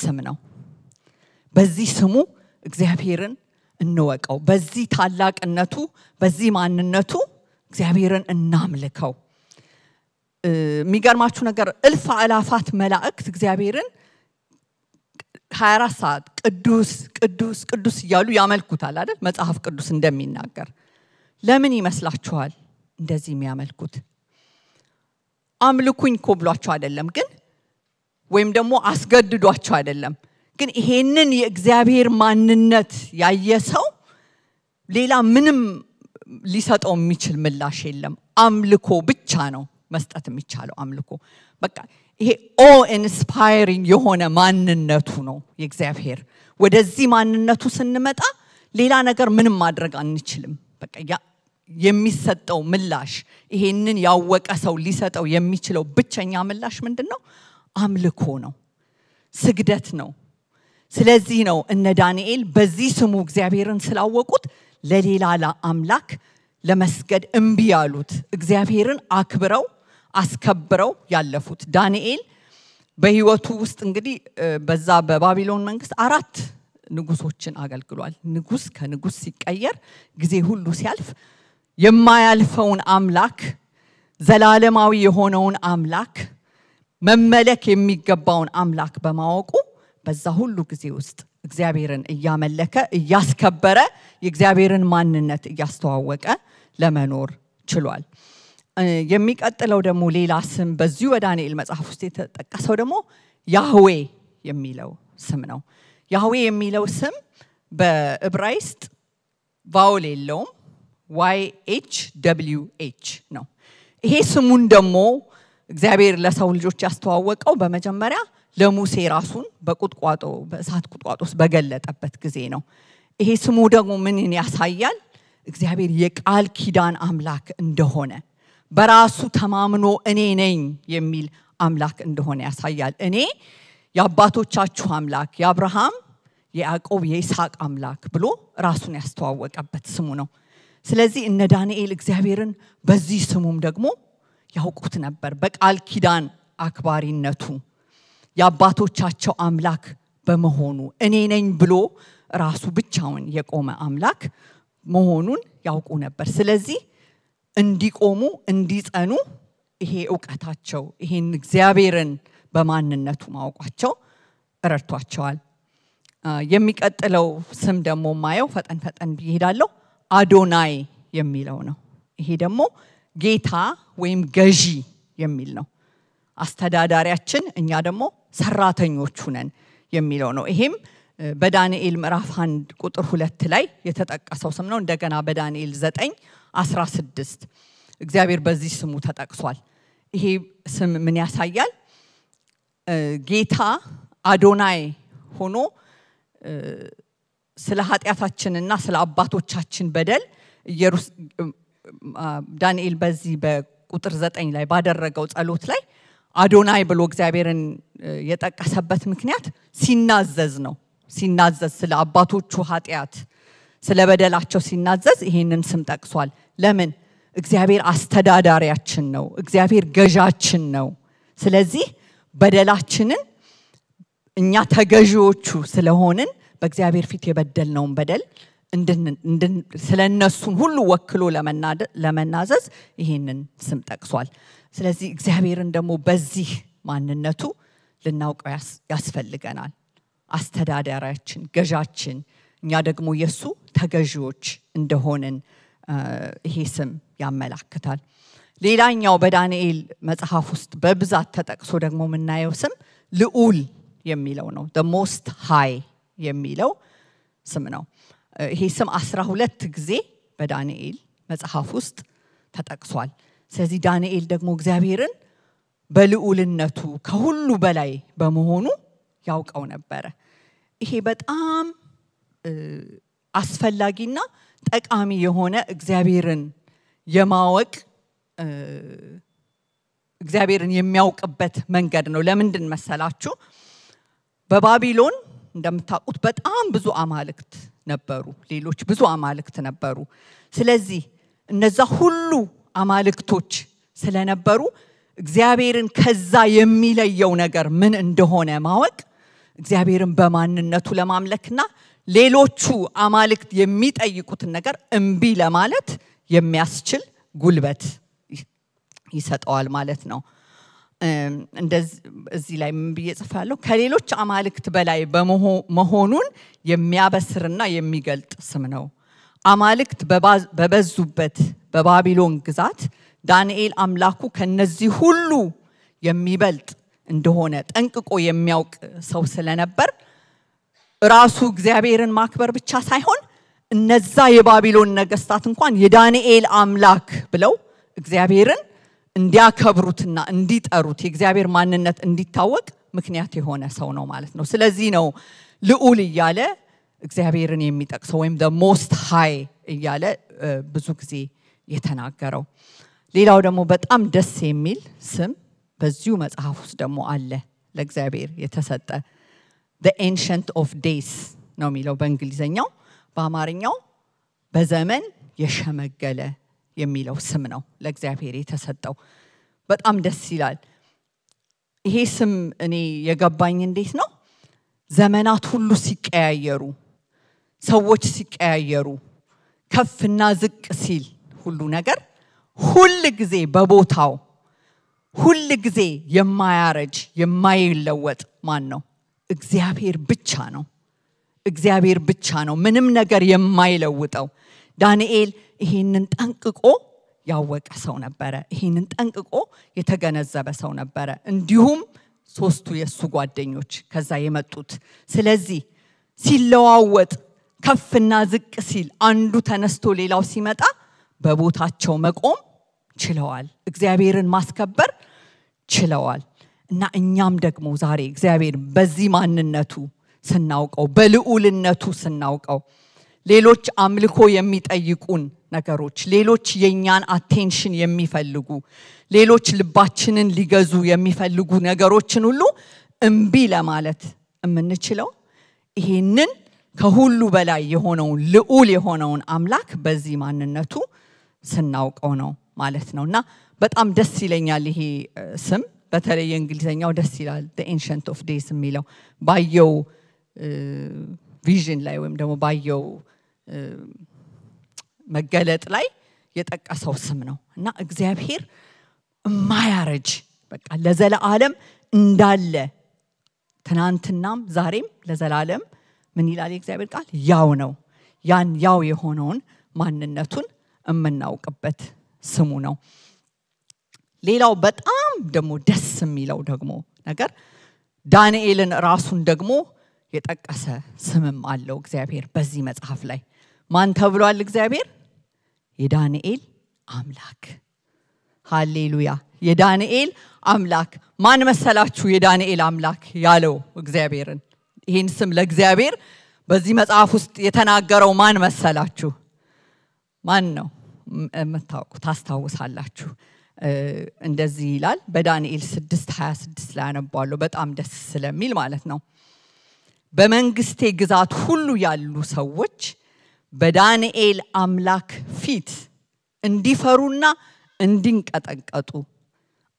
ስም ነው። በዚህ ስሙ እግዚአብሔርን እንወቀው። በዚህ ታላቅነቱ፣ በዚህ ማንነቱ እግዚአብሔርን እናምልከው። የሚገርማችሁ ነገር እልፍ አላፋት መላእክት እግዚአብሔርን 24 ሰዓት ቅዱስ ቅዱስ ቅዱስ እያሉ ያመልኩታል አይደል? መጽሐፍ ቅዱስ እንደሚናገር ለምን ይመስላችኋል እንደዚህ የሚያመልኩት? አምልኩኝ ኮ ብሏቸው አይደለም ግን ወይም ደግሞ አስገድዷቸው አይደለም ግን ይሄንን የእግዚአብሔር ማንነት ያየ ሰው ሌላ ምንም ሊሰጠው የሚችል ምላሽ የለም። አምልኮ ብቻ ነው መስጠት የሚቻለው አምልኮ በቃ ይሄ ኦ ኢንስፓይሪንግ የሆነ ማንነቱ ነው የእግዚአብሔር። ወደዚህ ማንነቱ ስንመጣ ሌላ ነገር ምንም ማድረግ አንችልም። በቃ የሚሰጠው ምላሽ ይሄንን ያወቀ ሰው ሊሰጠው የሚችለው ብቸኛ ምላሽ ምንድን ነው? አምልኮ ነው፣ ስግደት ነው። ስለዚህ ነው እነ ዳንኤል በዚህ ስሙ እግዚአብሔርን ስላወቁት ለሌላ አምላክ ለመስገድ እምቢ ያሉት እግዚአብሔርን አክብረው አስከብረው ያለፉት። ዳንኤል በህይወቱ ውስጥ እንግዲህ በዛ በባቢሎን መንግስት አራት ንጉሶችን አገልግሏል። ንጉስ ከንጉስ ሲቀየር ጊዜ ሁሉ ሲያልፍ የማያልፈውን አምላክ ዘላለማዊ የሆነውን አምላክ መመለክ የሚገባውን አምላክ በማወቁ በዛ ሁሉ ጊዜ ውስጥ እግዚአብሔርን እያመለከ እያስከበረ የእግዚአብሔርን ማንነት እያስተዋወቀ ለመኖር ችሏል። የሚቀጥለው ደግሞ ሌላ ስም በዚሁ በዳንኤል መጽሐፍ ውስጥ የተጠቀሰው ደግሞ ያህዌ የሚለው ስም ነው። ያህዌ የሚለው ስም በዕብራይስጥ ቫውል የለውም፣ ዋይ ኤች ደብሊው ኤች ነው። ይሄ ስሙን ደግሞ እግዚአብሔር ለሰው ልጆች ያስተዋወቀው በመጀመሪያ ለሙሴ ራሱን በቁጥቋጦ በእሳት ቁጥቋጦ ውስጥ በገለጠበት ጊዜ ነው። ይሄ ስሙ ደግሞ ምንን ያሳያል? እግዚአብሔር የቃል ኪዳን አምላክ እንደሆነ በራሱ ተማምኖ እኔ ነኝ የሚል አምላክ እንደሆነ ያሳያል። እኔ የአባቶቻችሁ አምላክ የአብርሃም፣ የያዕቆብ፣ የይስሐቅ አምላክ ብሎ ራሱን ያስተዋወቀበት ስሙ ነው። ስለዚህ እነ ዳንኤል እግዚአብሔርን በዚህ ስሙም ደግሞ ያውቁት ነበር። በቃል ኪዳን አክባሪነቱ የአባቶቻቸው አምላክ በመሆኑ እኔ ነኝ ብሎ ራሱ ብቻውን የቆመ አምላክ መሆኑን ያውቁ ነበር። ስለዚህ እንዲቆሙ እንዲጸኑ ይሄ እውቀታቸው ይሄን እግዚአብሔርን በማንነቱ ማወቋቸው ረድቷቸዋል። የሚቀጥለው ስም ደግሞ ማየው ፈጠን ፈጠን ብሄዳለሁ አዶናይ የሚለው ነው። ይሄ ደግሞ ጌታ ወይም ገዢ የሚል ነው። አስተዳዳሪያችን፣ እኛ ደግሞ ሰራተኞቹ ነን የሚለው ነው። ይሄም በዳንኤል ምዕራፍ 1 ቁጥር 2 ላይ የተጠቀሰው ስም ነው። እንደገና በዳንኤል 9 16 እግዚአብሔር በዚህ ስሙ ተጠቅሷል። ይሄ ስም ምን ያሳያል? ጌታ አዶናይ ሆኖ ስለ ኃጢአታችንና ስለ አባቶቻችን በደል ዳንኤል በዚህ በቁጥር ዘጠኝ ላይ ባደረገው ጸሎት ላይ አዶናይ ብሎ እግዚአብሔርን የጠቀሰበት ምክንያት ሲናዘዝ ነው። ሲናዘዝ ስለ አባቶቹ ኃጢአት ስለ በደላቸው ሲናዘዝ ይሄንን ስም ጠቅሷል። ለምን? እግዚአብሔር አስተዳዳሪያችን ነው። እግዚአብሔር ገዣችን ነው። ስለዚህ በደላችንን እኛ ተገዢዎቹ ስለሆንን በእግዚአብሔር ፊት የበደልነውን በደል ስለ እነሱን ሁሉ ወክሎ ለመናዘዝ ይሄንን ስም ጠቅሷል። ስለዚህ እግዚአብሔርን ደግሞ በዚህ ማንነቱ ልናውቀው ያስፈልገናል። አስተዳዳሪያችን፣ ገዣችን፣ እኛ ደግሞ የእሱ ተገዢዎች እንደሆንን ይሄ ስም ያመላክታል። ሌላኛው በዳንኤል መጽሐፍ ውስጥ በብዛት ተጠቅሶ ደግሞ የምናየው ስም ልዑል የሚለው ነው። ሞስት ሃይ የሚለው ስም ነው። ይሄ ስም አስራ ሁለት ጊዜ በዳንኤል መጽሐፍ ውስጥ ተጠቅሷል። ስለዚህ ዳንኤል ደግሞ እግዚአብሔርን በልዑልነቱ ከሁሉ በላይ በመሆኑ ያውቀው ነበረ። ይሄ በጣም አስፈላጊና ጠቃሚ የሆነ እግዚአብሔርን የማወቅ እግዚአብሔርን የሚያውቅበት መንገድ ነው። ለምንድን መሰላችሁ? በባቢሎን እንደምታውቁት በጣም ብዙ አማልክት ነበሩ። ሌሎች ብዙ አማልክት ነበሩ። ስለዚህ እነዛ ሁሉ አማልክቶች ስለነበሩ እግዚአብሔርን ከዛ የሚለየው ነገር ምን እንደሆነ ማወቅ እግዚአብሔርን በማንነቱ ለማምለክና ሌሎቹ አማልክት የሚጠይቁትን ነገር እምቢ ለማለት የሚያስችል ጉልበት ይሰጠዋል ማለት ነው። እዚህ ላይ ምን ብዬ ጽፋለሁ? ከሌሎች አማልክት በላይ መሆኑን የሚያበስርና የሚገልጥ ስም ነው። አማልክት በበዙበት በባቢሎን ግዛት ዳንኤል አምላኩ ከነዚህ ሁሉ የሚበልጥ እንደሆነ ጠንቅቆ የሚያውቅ ሰው ስለነበር ራሱ እግዚአብሔርን ማክበር ብቻ ሳይሆን እነዛ የባቢሎን ነገስታት እንኳን የዳንኤል አምላክ ብለው እግዚአብሔርን እንዲያከብሩትና እንዲጠሩት የእግዚአብሔር ማንነት እንዲታወቅ ምክንያት የሆነ ሰው ነው ማለት ነው። ስለዚህ ነው ልዑል እያለ እግዚአብሔርን የሚጠቅሰው ወይም ሞስት ሃይ እያለ ብዙ ጊዜ የተናገረው። ሌላው ደግሞ በጣም ደስ የሚል ስም በዚሁ መጽሐፍ ውስጥ ደግሞ አለ ለእግዚአብሔር የተሰጠ ኤንሸንት ኦፍ ዴይስ ነው የሚለው በእንግሊዘኛው በአማርኛው በዘመን የሸመገለ የሚለው ስም ነው ለእግዚአብሔር የተሰጠው በጣም ደስ ይላል ይሄ ስም እኔ የገባኝ እንዴት ነው ዘመናት ሁሉ ሲቀያየሩ ሰዎች ሲቀያየሩ ከፍና ዝቅ ሲል ሁሉ ነገር ሁል ጊዜ በቦታው ሁል ጊዜ የማያረጅ የማይለወጥ ማን ነው? እግዚአብሔር ብቻ ነው። እግዚአብሔር ብቻ ነው ምንም ነገር የማይለውጠው። ዳንኤል ይሄንን ጠንቅቆ ያወቀ ሰው ነበረ። ይሄንን ጠንቅቆ የተገነዘበ ሰው ነበረ። እንዲሁም ሶስቱ የእሱ ጓደኞች ከዛ የመጡት። ስለዚህ ሲለዋወጥ ከፍና ዝቅ ሲል አንዱ ተነስቶ ሌላው ሲመጣ በቦታቸው መቆም ችለዋል። እግዚአብሔርን ማስከበር ችለዋል። እና እኛም ደግሞ ዛሬ እግዚአብሔር በዚህ ማንነቱ ስናውቀው፣ በልዑልነቱ ስናውቀው ሌሎች አምልኮ የሚጠይቁን ነገሮች፣ ሌሎች የእኛን አቴንሽን የሚፈልጉ፣ ሌሎች ልባችንን ሊገዙ የሚፈልጉ ነገሮችን ሁሉ እምቢ ለማለት የምንችለው ይሄንን ከሁሉ በላይ የሆነውን ልዑል የሆነውን አምላክ በዚህ ማንነቱ ስናውቀው ነው። ማለት ነው እና በጣም ደስ ይለኛል ይሄ ስም በተለይ የእንግሊዝኛው ደስ ይላል ኤንሸንት ኦፍ ዴይስ የሚለው ባየው ቪዥን ላይ ወይም ደግሞ ባየው መገለጥ ላይ የጠቀሰው ስም ነው እና እግዚአብሔር እማያረጅ በቃ ለዘለዓለም እንዳለ ትናንትናም ዛሬም ለዘላለም ምን ይላል የእግዚአብሔር ቃል ያው ነው ያን ያው የሆነውን ማንነቱን የምናውቅበት ስሙ ነው። ሌላው በጣም ደግሞ ደስ የሚለው ደግሞ ነገር ዳንኤልን ራሱን ደግሞ የጠቀሰ ስምም አለው እግዚአብሔር በዚህ መጽሐፍ ላይ ማን ተብሏል? እግዚአብሔር የዳንኤል አምላክ። ሃሌሉያ! የዳንኤል አምላክ ማን መሰላችሁ? የዳንኤል አምላክ ያለው እግዚአብሔርን ይህን ስም ለእግዚአብሔር በዚህ መጽሐፍ ውስጥ የተናገረው ማን መሰላችሁ? ማን ነው? የምታውቁ ታስታውሳላችሁ። እንደዚህ ይላል በዳንኤል 6 26 ላይ ያነባለሁ በጣም ደስ ስለሚል ማለት ነው። በመንግስቴ ግዛት ሁሉ ያሉ ሰዎች በዳንኤል አምላክ ፊት እንዲፈሩና እንዲንቀጠቀጡ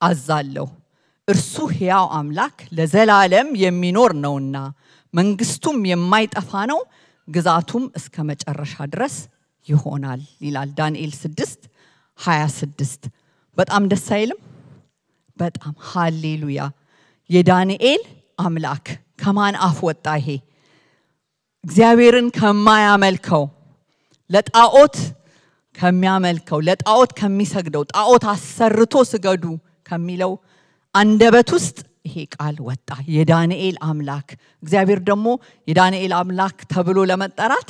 አዛለሁ። እርሱ ሕያው አምላክ ለዘላለም የሚኖር ነውና መንግስቱም የማይጠፋ ነው፣ ግዛቱም እስከ መጨረሻ ድረስ ይሆናል ይላል ዳንኤል 6 26 በጣም ደስ አይልም በጣም ሃሌሉያ የዳንኤል አምላክ ከማን አፍ ወጣ ይሄ እግዚአብሔርን ከማያመልከው ለጣዖት ከሚያመልከው ለጣዖት ከሚሰግደው ጣዖት አሰርቶ ስገዱ ከሚለው አንደበት ውስጥ ይሄ ቃል ወጣ የዳንኤል አምላክ እግዚአብሔር ደግሞ የዳንኤል አምላክ ተብሎ ለመጠራት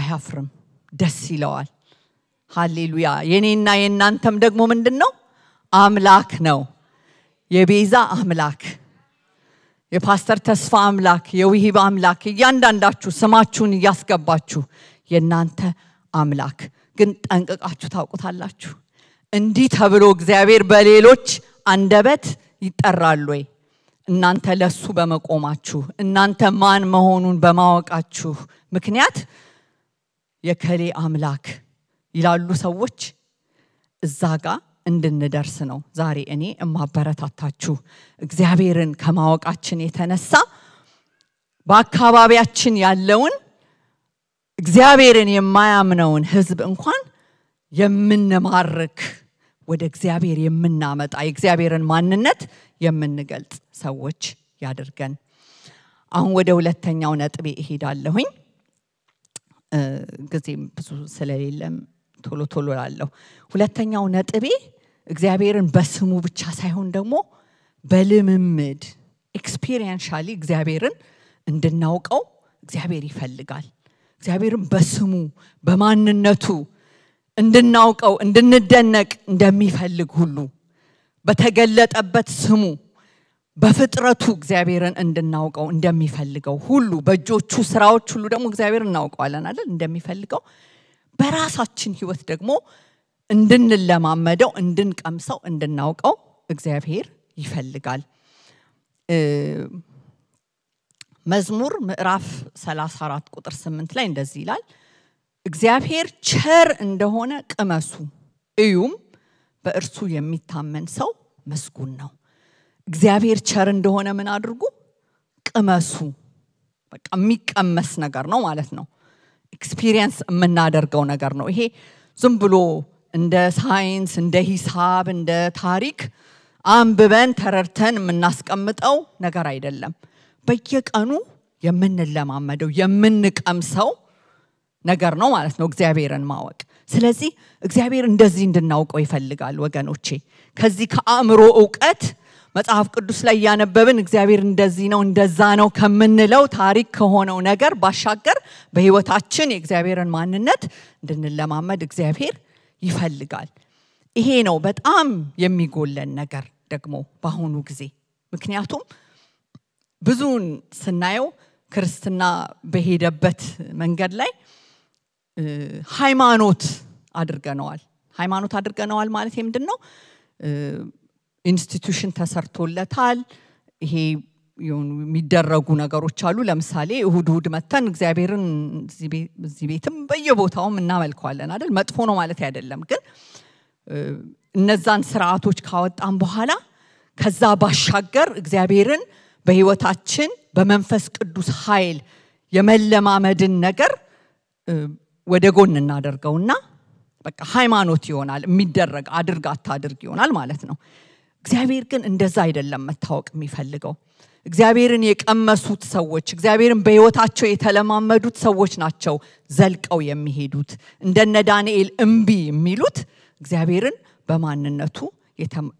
አያፍርም ደስ ይለዋል። ሃሌሉያ። የኔና የእናንተም ደግሞ ምንድን ነው? አምላክ ነው። የቤዛ አምላክ፣ የፓስተር ተስፋ አምላክ፣ የውሂብ አምላክ፣ እያንዳንዳችሁ ስማችሁን እያስገባችሁ የእናንተ አምላክ ግን ጠንቅቃችሁ ታውቁታላችሁ። እንዲህ ተብሎ እግዚአብሔር በሌሎች አንደበት ይጠራሉ ወይ? እናንተ ለሱ በመቆማችሁ እናንተ ማን መሆኑን በማወቃችሁ ምክንያት የከሌ አምላክ ይላሉ ሰዎች እዛ ጋ እንድንደርስ ነው ዛሬ እኔ እማበረታታችሁ። እግዚአብሔርን ከማወቃችን የተነሳ በአካባቢያችን ያለውን እግዚአብሔርን የማያምነውን ህዝብ እንኳን የምንማርክ ወደ እግዚአብሔር የምናመጣ የእግዚአብሔርን ማንነት የምንገልጽ ሰዎች ያድርገን። አሁን ወደ ሁለተኛው ነጥቤ እሄዳለሁኝ። ጊዜም ብዙ ስለሌለም ቶሎ ቶሎ ላለሁ። ሁለተኛው ነጥቤ እግዚአብሔርን በስሙ ብቻ ሳይሆን ደግሞ በልምምድ ኤክስፒሪየንሻሊ እግዚአብሔርን እንድናውቀው እግዚአብሔር ይፈልጋል። እግዚአብሔርን በስሙ በማንነቱ እንድናውቀው እንድንደነቅ እንደሚፈልግ ሁሉ በተገለጠበት ስሙ በፍጥረቱ እግዚአብሔርን እንድናውቀው እንደሚፈልገው ሁሉ በእጆቹ ስራዎች ሁሉ ደግሞ እግዚአብሔር እናውቀዋለን አለን እንደሚፈልገው በራሳችን ህይወት ደግሞ እንድንለማመደው እንድንቀምሰው እንድናውቀው እግዚአብሔር ይፈልጋል መዝሙር ምዕራፍ 34 ቁጥር 8 ላይ እንደዚህ ይላል እግዚአብሔር ቸር እንደሆነ ቅመሱ እዩም በእርሱ የሚታመን ሰው መስጉን ነው እግዚአብሔር ቸር እንደሆነ ምን አድርጉ? ቅመሱ። በቃ የሚቀመስ ነገር ነው ማለት ነው። ኤክስፒሪየንስ የምናደርገው ነገር ነው። ይሄ ዝም ብሎ እንደ ሳይንስ፣ እንደ ሂሳብ፣ እንደ ታሪክ አንብበን ተረድተን የምናስቀምጠው ነገር አይደለም። በየቀኑ የምንለማመደው የምንቀምሰው ነገር ነው ማለት ነው እግዚአብሔርን ማወቅ። ስለዚህ እግዚአብሔር እንደዚህ እንድናውቀው ይፈልጋል ወገኖቼ። ከዚህ ከአእምሮ እውቀት መጽሐፍ ቅዱስ ላይ እያነበብን እግዚአብሔር እንደዚህ ነው እንደዛ ነው ከምንለው ታሪክ ከሆነው ነገር ባሻገር በህይወታችን የእግዚአብሔርን ማንነት እንድንለማመድ እግዚአብሔር ይፈልጋል። ይሄ ነው በጣም የሚጎለን ነገር ደግሞ በአሁኑ ጊዜ። ምክንያቱም ብዙን ስናየው ክርስትና በሄደበት መንገድ ላይ ሃይማኖት አድርገነዋል። ሃይማኖት አድርገነዋል ማለት ምንድን ነው? ኢንስቲቱሽን ተሰርቶለታል። ይሄ የሚደረጉ ነገሮች አሉ። ለምሳሌ እሁድ እሁድ መተን እግዚአብሔርን እዚህ ቤትም በየቦታውም እናመልከዋለን አይደል? መጥፎ ነው ማለት አይደለም። ግን እነዛን ስርዓቶች ካወጣን በኋላ ከዛ ባሻገር እግዚአብሔርን በህይወታችን በመንፈስ ቅዱስ ኃይል የመለማመድን ነገር ወደ ጎን እናደርገውና በቃ ሃይማኖት ይሆናል የሚደረግ አድርግ አታድርግ ይሆናል ማለት ነው። እግዚአብሔር ግን እንደዛ አይደለም መታወቅ የሚፈልገው። እግዚአብሔርን የቀመሱት ሰዎች፣ እግዚአብሔርን በሕይወታቸው የተለማመዱት ሰዎች ናቸው ዘልቀው የሚሄዱት። እንደነ ዳንኤል እምቢ የሚሉት እግዚአብሔርን በማንነቱ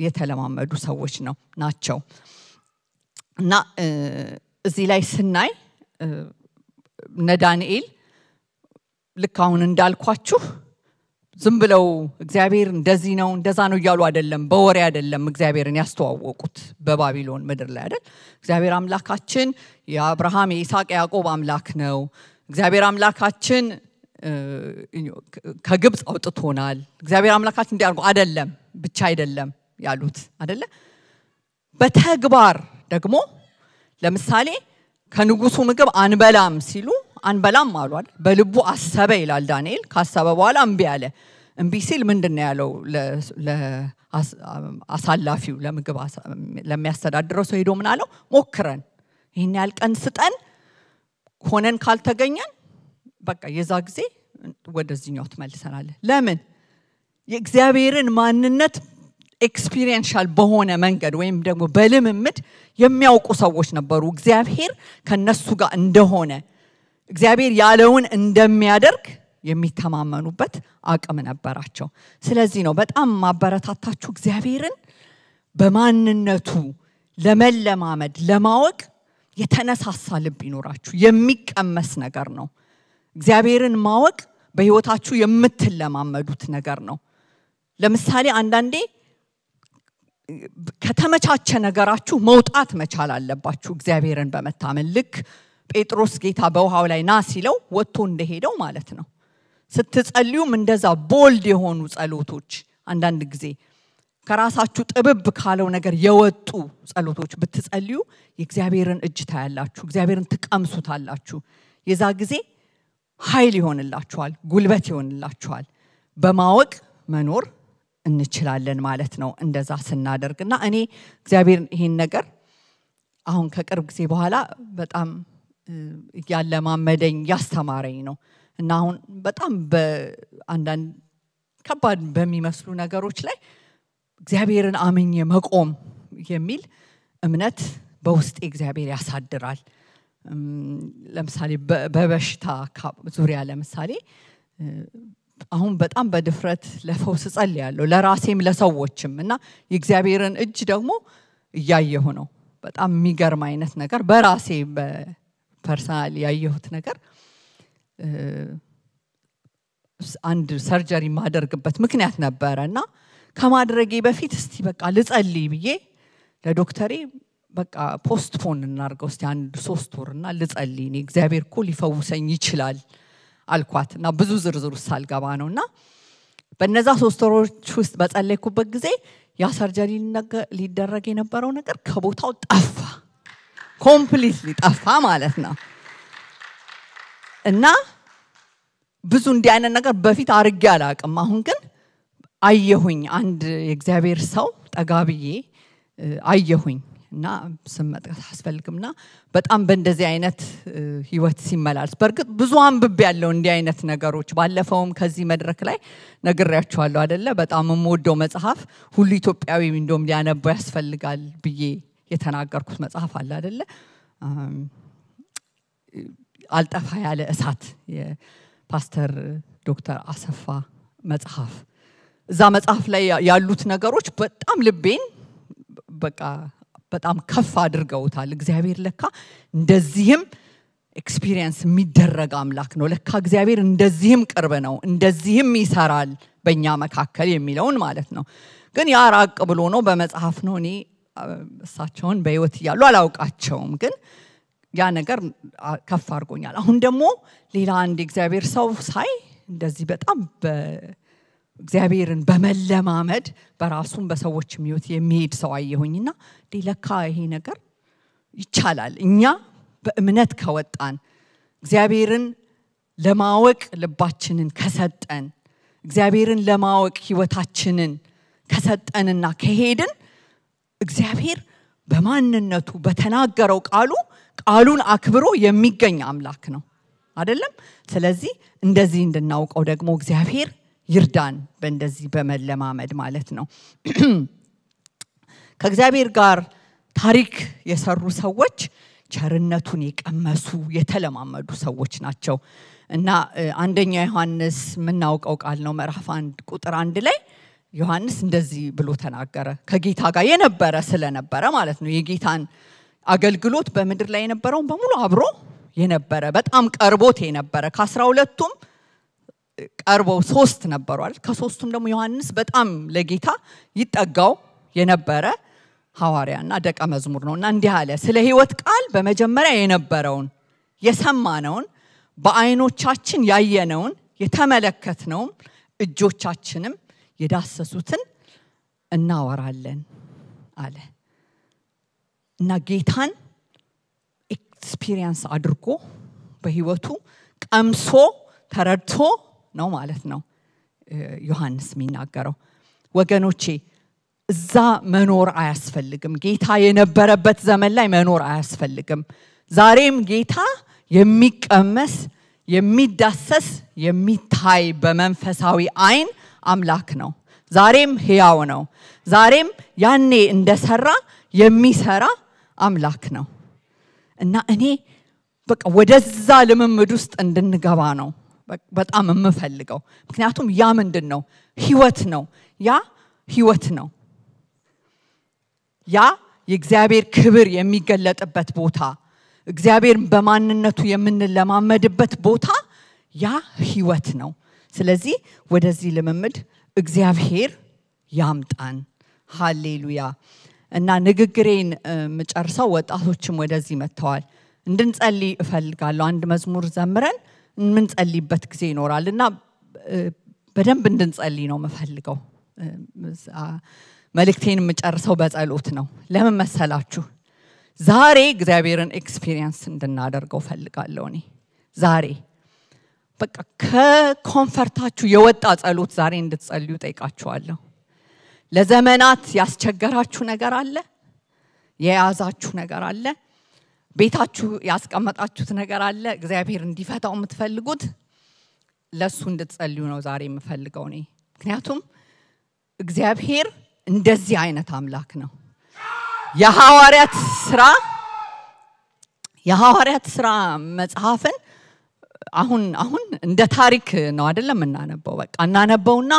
የተለማመዱ ሰዎች ነው ናቸው እና እዚህ ላይ ስናይ እነ ዳንኤል ልክ አሁን እንዳልኳችሁ ዝም ብለው እግዚአብሔር እንደዚህ ነው እንደዛ ነው እያሉ አይደለም፣ በወሬ አይደለም እግዚአብሔርን ያስተዋወቁት በባቢሎን ምድር ላይ አይደል። እግዚአብሔር አምላካችን የአብርሃም የይስቅ ያዕቆብ አምላክ ነው። እግዚአብሔር አምላካችን ከግብፅ አውጥቶናል። እግዚአብሔር አምላካችን እንዲያርጉ አይደለም ብቻ አይደለም ያሉት አደለ በተግባር ደግሞ ለምሳሌ ከንጉሱ ምግብ አንበላም ሲሉ አንበላም አሏል። በልቡ አሰበ ይላል ዳንኤል። ካሰበ በኋላ እምቢ አለ። እምቢ ሲል ምንድን ነው ያለው? አሳላፊው ለምግብ ለሚያስተዳድረው ሰው ሄዶ ምን አለው? ሞክረን ይህን ያህል ቀን ስጠን፣ ሆነን ካልተገኘን በቃ የዛ ጊዜ ወደዚህኛው ትመልሰናለ ለምን የእግዚአብሔርን ማንነት ኤክስፒሪንሻል በሆነ መንገድ ወይም ደግሞ በልምምድ የሚያውቁ ሰዎች ነበሩ። እግዚአብሔር ከነሱ ጋር እንደሆነ እግዚአብሔር ያለውን እንደሚያደርግ የሚተማመኑበት አቅም ነበራቸው። ስለዚህ ነው በጣም ማበረታታችሁ እግዚአብሔርን በማንነቱ ለመለማመድ ለማወቅ የተነሳሳ ልብ ይኖራችሁ። የሚቀመስ ነገር ነው። እግዚአብሔርን ማወቅ በህይወታችሁ የምትለማመዱት ነገር ነው። ለምሳሌ አንዳንዴ ከተመቻቸ ነገራችሁ መውጣት መቻል አለባችሁ። እግዚአብሔርን በመታመን ልክ ጴጥሮስ ጌታ በውሃው ላይ ና ሲለው ወጥቶ እንደሄደው ማለት ነው። ስትጸልዩም እንደዛ ቦልድ የሆኑ ጸሎቶች አንዳንድ ጊዜ ከራሳችሁ ጥብብ ካለው ነገር የወጡ ጸሎቶች ብትጸልዩ የእግዚአብሔርን እጅ ታያላችሁ፣ እግዚአብሔርን ትቀምሱታላችሁ። የዛ ጊዜ ኃይል ይሆንላችኋል፣ ጉልበት ይሆንላችኋል። በማወቅ መኖር እንችላለን ማለት ነው። እንደዛ ስናደርግ እና እኔ እግዚአብሔር ይሄን ነገር አሁን ከቅርብ ጊዜ በኋላ በጣም ያለማመደኝ እያስተማረኝ ነው እና አሁን በጣም በአንዳንድ ከባድ በሚመስሉ ነገሮች ላይ እግዚአብሔርን አምኜ መቆም የሚል እምነት በውስጤ እግዚአብሔር ያሳድራል። ለምሳሌ በበሽታ ዙሪያ ለምሳሌ አሁን በጣም በድፍረት ለፈውስ ያለው ለራሴም ለሰዎችም እና የእግዚአብሔርን እጅ ደግሞ እያየሁ ነው። በጣም የሚገርም አይነት ነገር በራሴ ፐርሰናል ያየሁት ነገር አንድ ሰርጀሪ የማደርግበት ምክንያት ነበረ እና ከማድረጌ በፊት እስቲ በቃ ልጸልይ ብዬ ለዶክተሬ በቃ ፖስትፎን እናርገው እስቲ አንድ ሶስት ወር እና ልጸልይ እኔ እግዚአብሔር እኮ ሊፈውሰኝ ይችላል አልኳት እና ብዙ ዝርዝር ውስጥ አልገባ ነው እና በነዛ ሶስት ወሮች ውስጥ በጸለይኩበት ጊዜ ያ ሰርጀሪ ሊደረግ የነበረው ነገር ከቦታው ጠፋ ኮምፕሊትሊ ጠፋ ማለት ነው። እና ብዙ እንዲህ አይነት ነገር በፊት አርጌ አላቅም። አሁን ግን አየሁኝ፣ አንድ የእግዚአብሔር ሰው ጠጋብዬ አየሁኝ እና ስም መጥቀስ አያስፈልግምና በጣም በእንደዚህ አይነት ህይወት ሲመላልስ በእርግጥ ብዙ አንብብ ያለው እንዲህ አይነት ነገሮች ባለፈውም ከዚህ መድረክ ላይ ነግሬያቸኋለሁ አደለ በጣም የምወደው መጽሐፍ ሁሉ ኢትዮጵያዊ እንደም ሊያነበው ያስፈልጋል ብዬ የተናገርኩት መጽሐፍ አለ አደለ አልጠፋ ያለ እሳት የፓስተር ዶክተር አሰፋ መጽሐፍ እዛ መጽሐፍ ላይ ያሉት ነገሮች በጣም ልቤን በቃ በጣም ከፍ አድርገውታል እግዚአብሔር ለካ እንደዚህም ኤክስፒሪየንስ የሚደረግ አምላክ ነው ለካ እግዚአብሔር እንደዚህም ቅርብ ነው እንደዚህም ይሰራል በእኛ መካከል የሚለውን ማለት ነው ግን ያ ራቅ ብሎ ነው በመጽሐፍ ነው እኔ እሳቸውን በህይወት እያሉ አላውቃቸውም፣ ግን ያ ነገር ከፍ አድርጎኛል። አሁን ደግሞ ሌላ አንድ የእግዚአብሔር ሰው ሳይ እንደዚህ በጣም እግዚአብሔርን በመለማመድ በራሱም በሰዎች ህይወት የሚሄድ ሰው አየሁኝና ለካ ይሄ ነገር ይቻላል። እኛ በእምነት ከወጣን እግዚአብሔርን ለማወቅ ልባችንን ከሰጠን እግዚአብሔርን ለማወቅ ህይወታችንን ከሰጠንና ከሄድን እግዚአብሔር በማንነቱ በተናገረው ቃሉ ቃሉን አክብሮ የሚገኝ አምላክ ነው አይደለም? ስለዚህ እንደዚህ እንድናውቀው ደግሞ እግዚአብሔር ይርዳን፣ በእንደዚህ በመለማመድ ማለት ነው። ከእግዚአብሔር ጋር ታሪክ የሰሩ ሰዎች ቸርነቱን የቀመሱ የተለማመዱ ሰዎች ናቸው እና አንደኛ ዮሐንስ የምናውቀው ቃል ነው ምዕራፍ አንድ ቁጥር አንድ ላይ ዮሐንስ እንደዚህ ብሎ ተናገረ። ከጌታ ጋር የነበረ ስለነበረ ማለት ነው። የጌታን አገልግሎት በምድር ላይ የነበረውን በሙሉ አብሮ የነበረ በጣም ቀርቦት የነበረ ከአስራ ሁለቱም ቀርበው ሶስት ነበሯል። ከሶስቱም ደግሞ ዮሐንስ በጣም ለጌታ ይጠጋው የነበረ ሐዋርያና ደቀ መዝሙር ነው እና እንዲህ አለ። ስለ ህይወት ቃል በመጀመሪያ የነበረውን የሰማነውን በአይኖቻችን ያየነውን የተመለከትነውም እጆቻችንም የዳሰሱትን እናወራለን አለ እና ጌታን ኤክስፒሪየንስ አድርጎ በህይወቱ ቀምሶ ተረድቶ ነው ማለት ነው ዮሐንስ የሚናገረው ወገኖቼ እዛ መኖር አያስፈልግም ጌታ የነበረበት ዘመን ላይ መኖር አያስፈልግም ዛሬም ጌታ የሚቀመስ የሚዳሰስ የሚታይ በመንፈሳዊ አይን አምላክ ነው። ዛሬም ህያው ነው። ዛሬም ያኔ እንደሰራ የሚሰራ አምላክ ነው እና እኔ በቃ ወደዛ ልምምድ ውስጥ እንድንገባ ነው በጣም የምፈልገው። ምክንያቱም ያ ምንድን ነው? ህይወት ነው። ያ ህይወት ነው። ያ የእግዚአብሔር ክብር የሚገለጥበት ቦታ፣ እግዚአብሔርን በማንነቱ የምንለማመድበት ቦታ ያ ህይወት ነው። ስለዚህ ወደዚህ ልምምድ እግዚአብሔር ያምጣን። ሃሌሉያ። እና ንግግሬን የምጨርሰው ወጣቶችም ወደዚህ መጥተዋል። እንድንጸልይ እፈልጋለሁ። አንድ መዝሙር ዘምረን የምንጸልይበት ጊዜ ይኖራል እና በደንብ እንድንጸልይ ነው የምፈልገው። መልእክቴን የምጨርሰው በጸሎት ነው። ለምን መሰላችሁ? ዛሬ እግዚአብሔርን ኤክስፒሪየንስ እንድናደርገው ፈልጋለሁ እኔ ዛሬ በቃ ከኮንፈርታችሁ የወጣ ጸሎት ዛሬ እንድትጸልዩ ጠይቃችኋለሁ። ለዘመናት ያስቸገራችሁ ነገር አለ፣ የያዛችሁ ነገር አለ፣ ቤታችሁ ያስቀመጣችሁት ነገር አለ፣ እግዚአብሔር እንዲፈታው የምትፈልጉት ለእሱ እንድትጸልዩ ነው ዛሬ የምፈልገው እኔ። ምክንያቱም እግዚአብሔር እንደዚህ አይነት አምላክ ነው። የሐዋርያት ስራ የሐዋርያት ስራ መጽሐፍን አሁን አሁን እንደ ታሪክ ነው አይደለም እናነበው። በቃ እናነበውና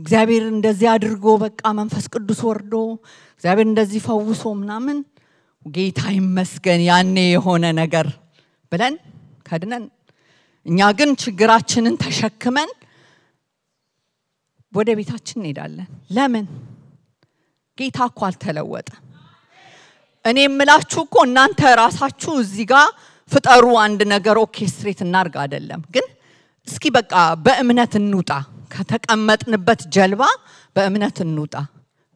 እግዚአብሔር እንደዚህ አድርጎ በቃ መንፈስ ቅዱስ ወርዶ እግዚአብሔር እንደዚህ ፈውሶ ምናምን ጌታ ይመስገን ያኔ የሆነ ነገር ብለን ከድነን እኛ ግን ችግራችንን ተሸክመን ወደ ቤታችን እንሄዳለን። ለምን? ጌታ እኮ አልተለወጠ እኔ የምላችሁ እኮ እናንተ ራሳችሁ እዚህ ጋር ፍጠሩ አንድ ነገር ኦኬስትሬት እናርግ አይደለም። ግን እስኪ በቃ በእምነት እንውጣ፣ ከተቀመጥንበት ጀልባ በእምነት እንውጣ።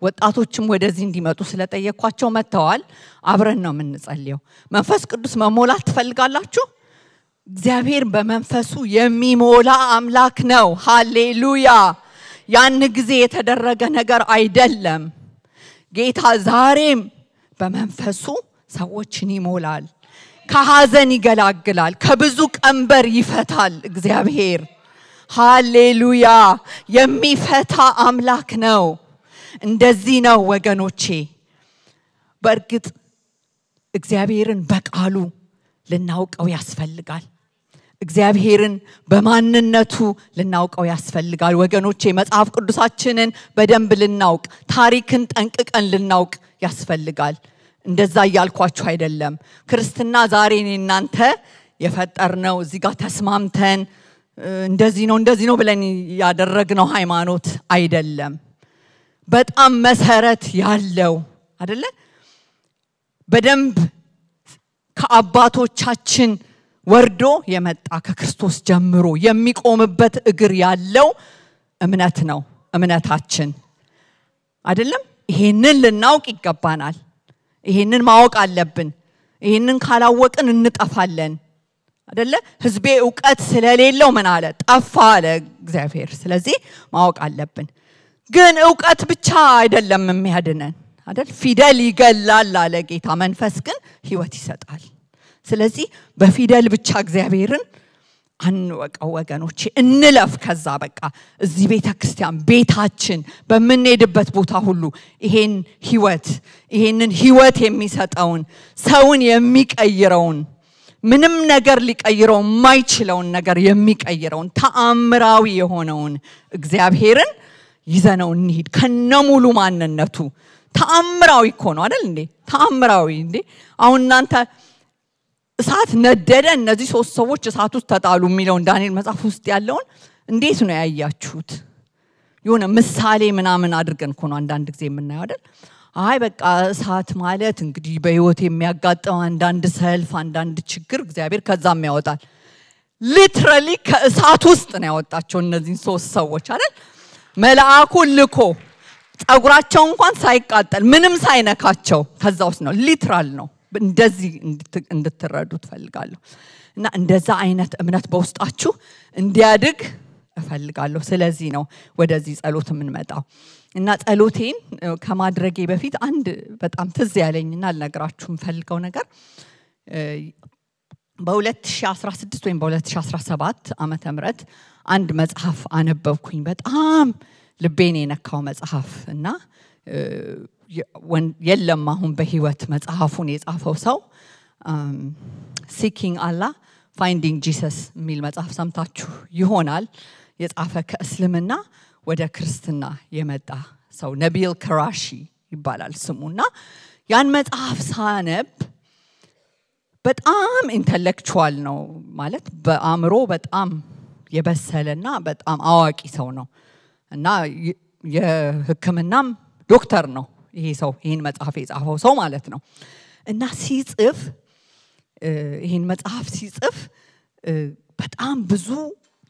ወጣቶችም ወደዚህ እንዲመጡ ስለጠየኳቸው መጥተዋል። አብረን ነው የምንጸልየው። መንፈስ ቅዱስ መሞላት ትፈልጋላችሁ? እግዚአብሔር በመንፈሱ የሚሞላ አምላክ ነው። ሃሌሉያ! ያን ጊዜ የተደረገ ነገር አይደለም። ጌታ ዛሬም በመንፈሱ ሰዎችን ይሞላል። ከሐዘን ይገላግላል፣ ከብዙ ቀንበር ይፈታል። እግዚአብሔር ሃሌሉያ! የሚፈታ አምላክ ነው። እንደዚህ ነው ወገኖቼ። በእርግጥ እግዚአብሔርን በቃሉ ልናውቀው ያስፈልጋል። እግዚአብሔርን በማንነቱ ልናውቀው ያስፈልጋል። ወገኖቼ መጽሐፍ ቅዱሳችንን በደንብ ልናውቅ፣ ታሪክን ጠንቅቀን ልናውቅ ያስፈልጋል። እንደዛ እያልኳችሁ አይደለም። ክርስትና ዛሬ እኔ እናንተ ነው እዚህ ጋር ተስማምተን እንደዚህ ነው እንደዚህ ነው ብለን ያደረግነው ሃይማኖት አይደለም። በጣም መሰረት ያለው አደለ? በደንብ ከአባቶቻችን ወርዶ የመጣ ከክርስቶስ ጀምሮ የሚቆምበት እግር ያለው እምነት ነው እምነታችን አይደለም። ይሄንን ልናውቅ ይገባናል። ይሄንን ማወቅ አለብን። ይህንን ካላወቅን እንጠፋለን አደለ? ህዝቤ እውቀት ስለሌለው ምን አለ? ጠፋ አለ እግዚአብሔር። ስለዚህ ማወቅ አለብን። ግን እውቀት ብቻ አይደለም የሚያድነን አደል? ፊደል ይገላል አለ ጌታ፣ መንፈስ ግን ህይወት ይሰጣል። ስለዚህ በፊደል ብቻ እግዚአብሔርን አንወቀው ወገኖች እንለፍ። ከዛ በቃ እዚህ ቤተ ክርስቲያን ቤታችን፣ በምንሄድበት ቦታ ሁሉ ይሄን ህይወት ይሄንን ህይወት የሚሰጠውን ሰውን የሚቀይረውን ምንም ነገር ሊቀይረው የማይችለውን ነገር የሚቀይረውን ተአምራዊ የሆነውን እግዚአብሔርን ይዘነው እንሂድ ከነሙሉ ማንነቱ። ተአምራዊ እኮ ነው አይደል እንዴ? ተአምራዊ እንዴ! አሁን እናንተ እሳት ነደደ፣ እነዚህ ሶስት ሰዎች እሳት ውስጥ ተጣሉ የሚለውን ዳንኤል መጽሐፍ ውስጥ ያለውን እንዴት ነው ያያችሁት? የሆነ ምሳሌ ምናምን አድርገን እኮ አንዳንድ ጊዜ የምናየው አይደል? አይ በቃ እሳት ማለት እንግዲህ በህይወት የሚያጋጥመው አንዳንድ ሰልፍ፣ አንዳንድ ችግር እግዚአብሔር ከዛም ያወጣል። ሊትራሊ ከእሳት ውስጥ ነው ያወጣቸው እነዚህን ሶስት ሰዎች አይደል? መልአኩ ልኮ ጸጉራቸው እንኳን ሳይቃጠል ምንም ሳይነካቸው ከዛ ውስጥ ነው። ሊትራል ነው። እንደዚህ እንድትረዱ ትፈልጋለሁ እና እንደዛ አይነት እምነት በውስጣችሁ እንዲያድግ እፈልጋለሁ። ስለዚህ ነው ወደዚህ ጸሎት የምንመጣው እና ጸሎቴን ከማድረጌ በፊት አንድ በጣም ትዝ ያለኝና ልነግራችሁ የምፈልገው ነገር በ2016 ወይም በ2017 ዓመተ ምህረት አንድ መጽሐፍ አነበብኩኝ። በጣም ልቤን የነካው መጽሐፍ እና የለም አሁን በህይወት መጽሐፉን የጻፈው ሰው ሲኪንግ አላ ፋይንዲንግ ጂሰስ የሚል መጽሐፍ ሰምታችሁ ይሆናል። የጻፈ ከእስልምና ወደ ክርስትና የመጣ ሰው ነቢል ከራሺ ይባላል ስሙና ያን መጽሐፍ ሳነብ በጣም ኢንተሌክቹዋል ነው ማለት በአእምሮ በጣም ና በጣም አዋቂ ሰው ነው እና የህክምናም ዶክተር ነው ይሄ ሰው ይህን መጽሐፍ የጻፈው ሰው ማለት ነው እና ሲጽፍ ይህን መጽሐፍ ሲጽፍ በጣም ብዙ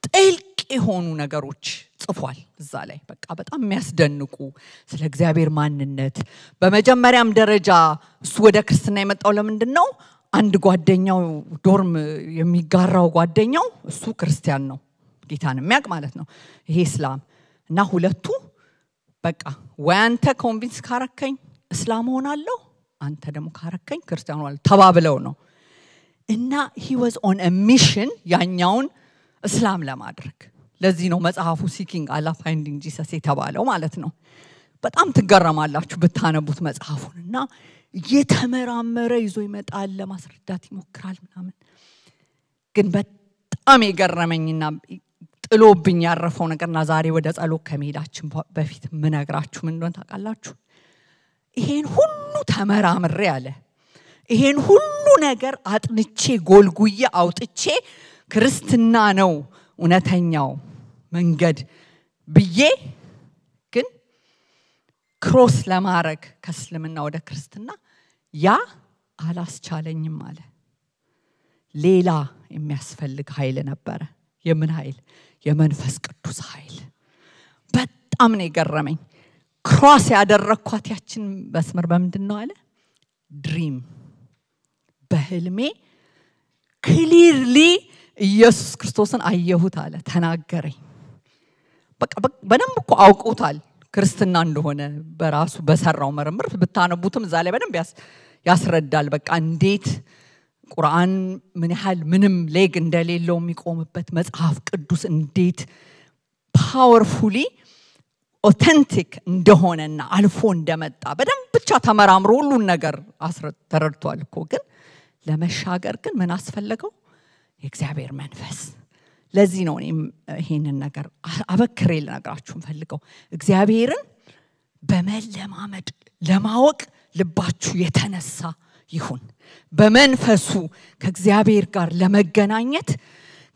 ጥልቅ የሆኑ ነገሮች ጽፏል እዛ ላይ በቃ በጣም የሚያስደንቁ ስለ እግዚአብሔር ማንነት በመጀመሪያም ደረጃ እሱ ወደ ክርስትና የመጣው ለምንድን ነው አንድ ጓደኛው ዶርም የሚጋራው ጓደኛው እሱ ክርስቲያን ነው ጌታን የሚያውቅ ማለት ነው ይሄ እስላም እና ሁለቱ በቃ ወይ አንተ ኮንቪንስ ካረከኝ እስላም ሆናለሁ፣ አንተ ደግሞ ካረከኝ ክርስቲያን ሆናለሁ ተባብለው ነው እና ሂ ወዝ ኦን ሚሽን ያኛውን እስላም ለማድረግ ለዚህ ነው መጽሐፉ ሲኪንግ አላ ፋይንዲንግ ጂሰስ የተባለው ማለት ነው። በጣም ትገረማላችሁ ብታነቡት መጽሐፉን እና እየተመራመረ ይዞ ይመጣል፣ ለማስረዳት ይሞክራል ምናምን። ግን በጣም የገረመኝና ጥሎብኝ ያረፈው ነገርና ዛሬ ወደ ጸሎት ከመሄዳችን በፊት ምነግራችሁ ምን እንደሆነ ታውቃላችሁ? ይሄን ሁሉ ተመራምሬ አለ ይሄን ሁሉ ነገር አጥንቼ ጎልጉዬ አውጥቼ ክርስትና ነው እውነተኛው መንገድ ብዬ ግን ክሮስ ለማድረግ ከእስልምና ወደ ክርስትና ያ አላስቻለኝም አለ። ሌላ የሚያስፈልግ ኃይል ነበረ። የምን ኃይል? የመንፈስ ቅዱስ ኃይል። በጣም ነው የገረመኝ። ክሮስ ያደረግኳት ያችን መስመር በምንድን ነው አለ ድሪም በህልሜ ክሊርሊ ኢየሱስ ክርስቶስን አየሁት አለ ተናገረኝ። በደንብ እኮ አውቁታል ክርስትና እንደሆነ በራሱ በሰራው ምርምር ብታነቡትም እዛ ላይ በደንብ ያስረዳል። በቃ እንዴት ቁርአን ምን ያህል ምንም ሌግ እንደሌለው የሚቆምበት መጽሐፍ ቅዱስ እንዴት ፓወርፉሊ ኦተንቲክ እንደሆነና አልፎ እንደመጣ በደንብ ብቻ ተመራምሮ ሁሉን ነገር ተረድቷል እኮ ግን ለመሻገር ግን ምን አስፈለገው የእግዚአብሔር መንፈስ ለዚህ ነው እኔም ይሄንን ነገር አበክሬ ልነግራችሁ ፈልገው እግዚአብሔርን በመለማመድ ለማወቅ ልባችሁ የተነሳ ይሁን። በመንፈሱ ከእግዚአብሔር ጋር ለመገናኘት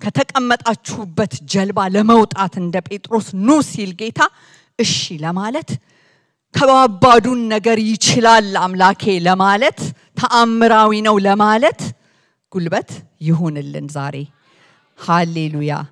ከተቀመጣችሁበት ጀልባ ለመውጣት እንደ ጴጥሮስ ኑ ሲል ጌታ እሺ ለማለት ከባባዱን ነገር ይችላል አምላኬ ለማለት ተአምራዊ ነው ለማለት ጉልበት ይሁንልን ዛሬ። ሃሌሉያ።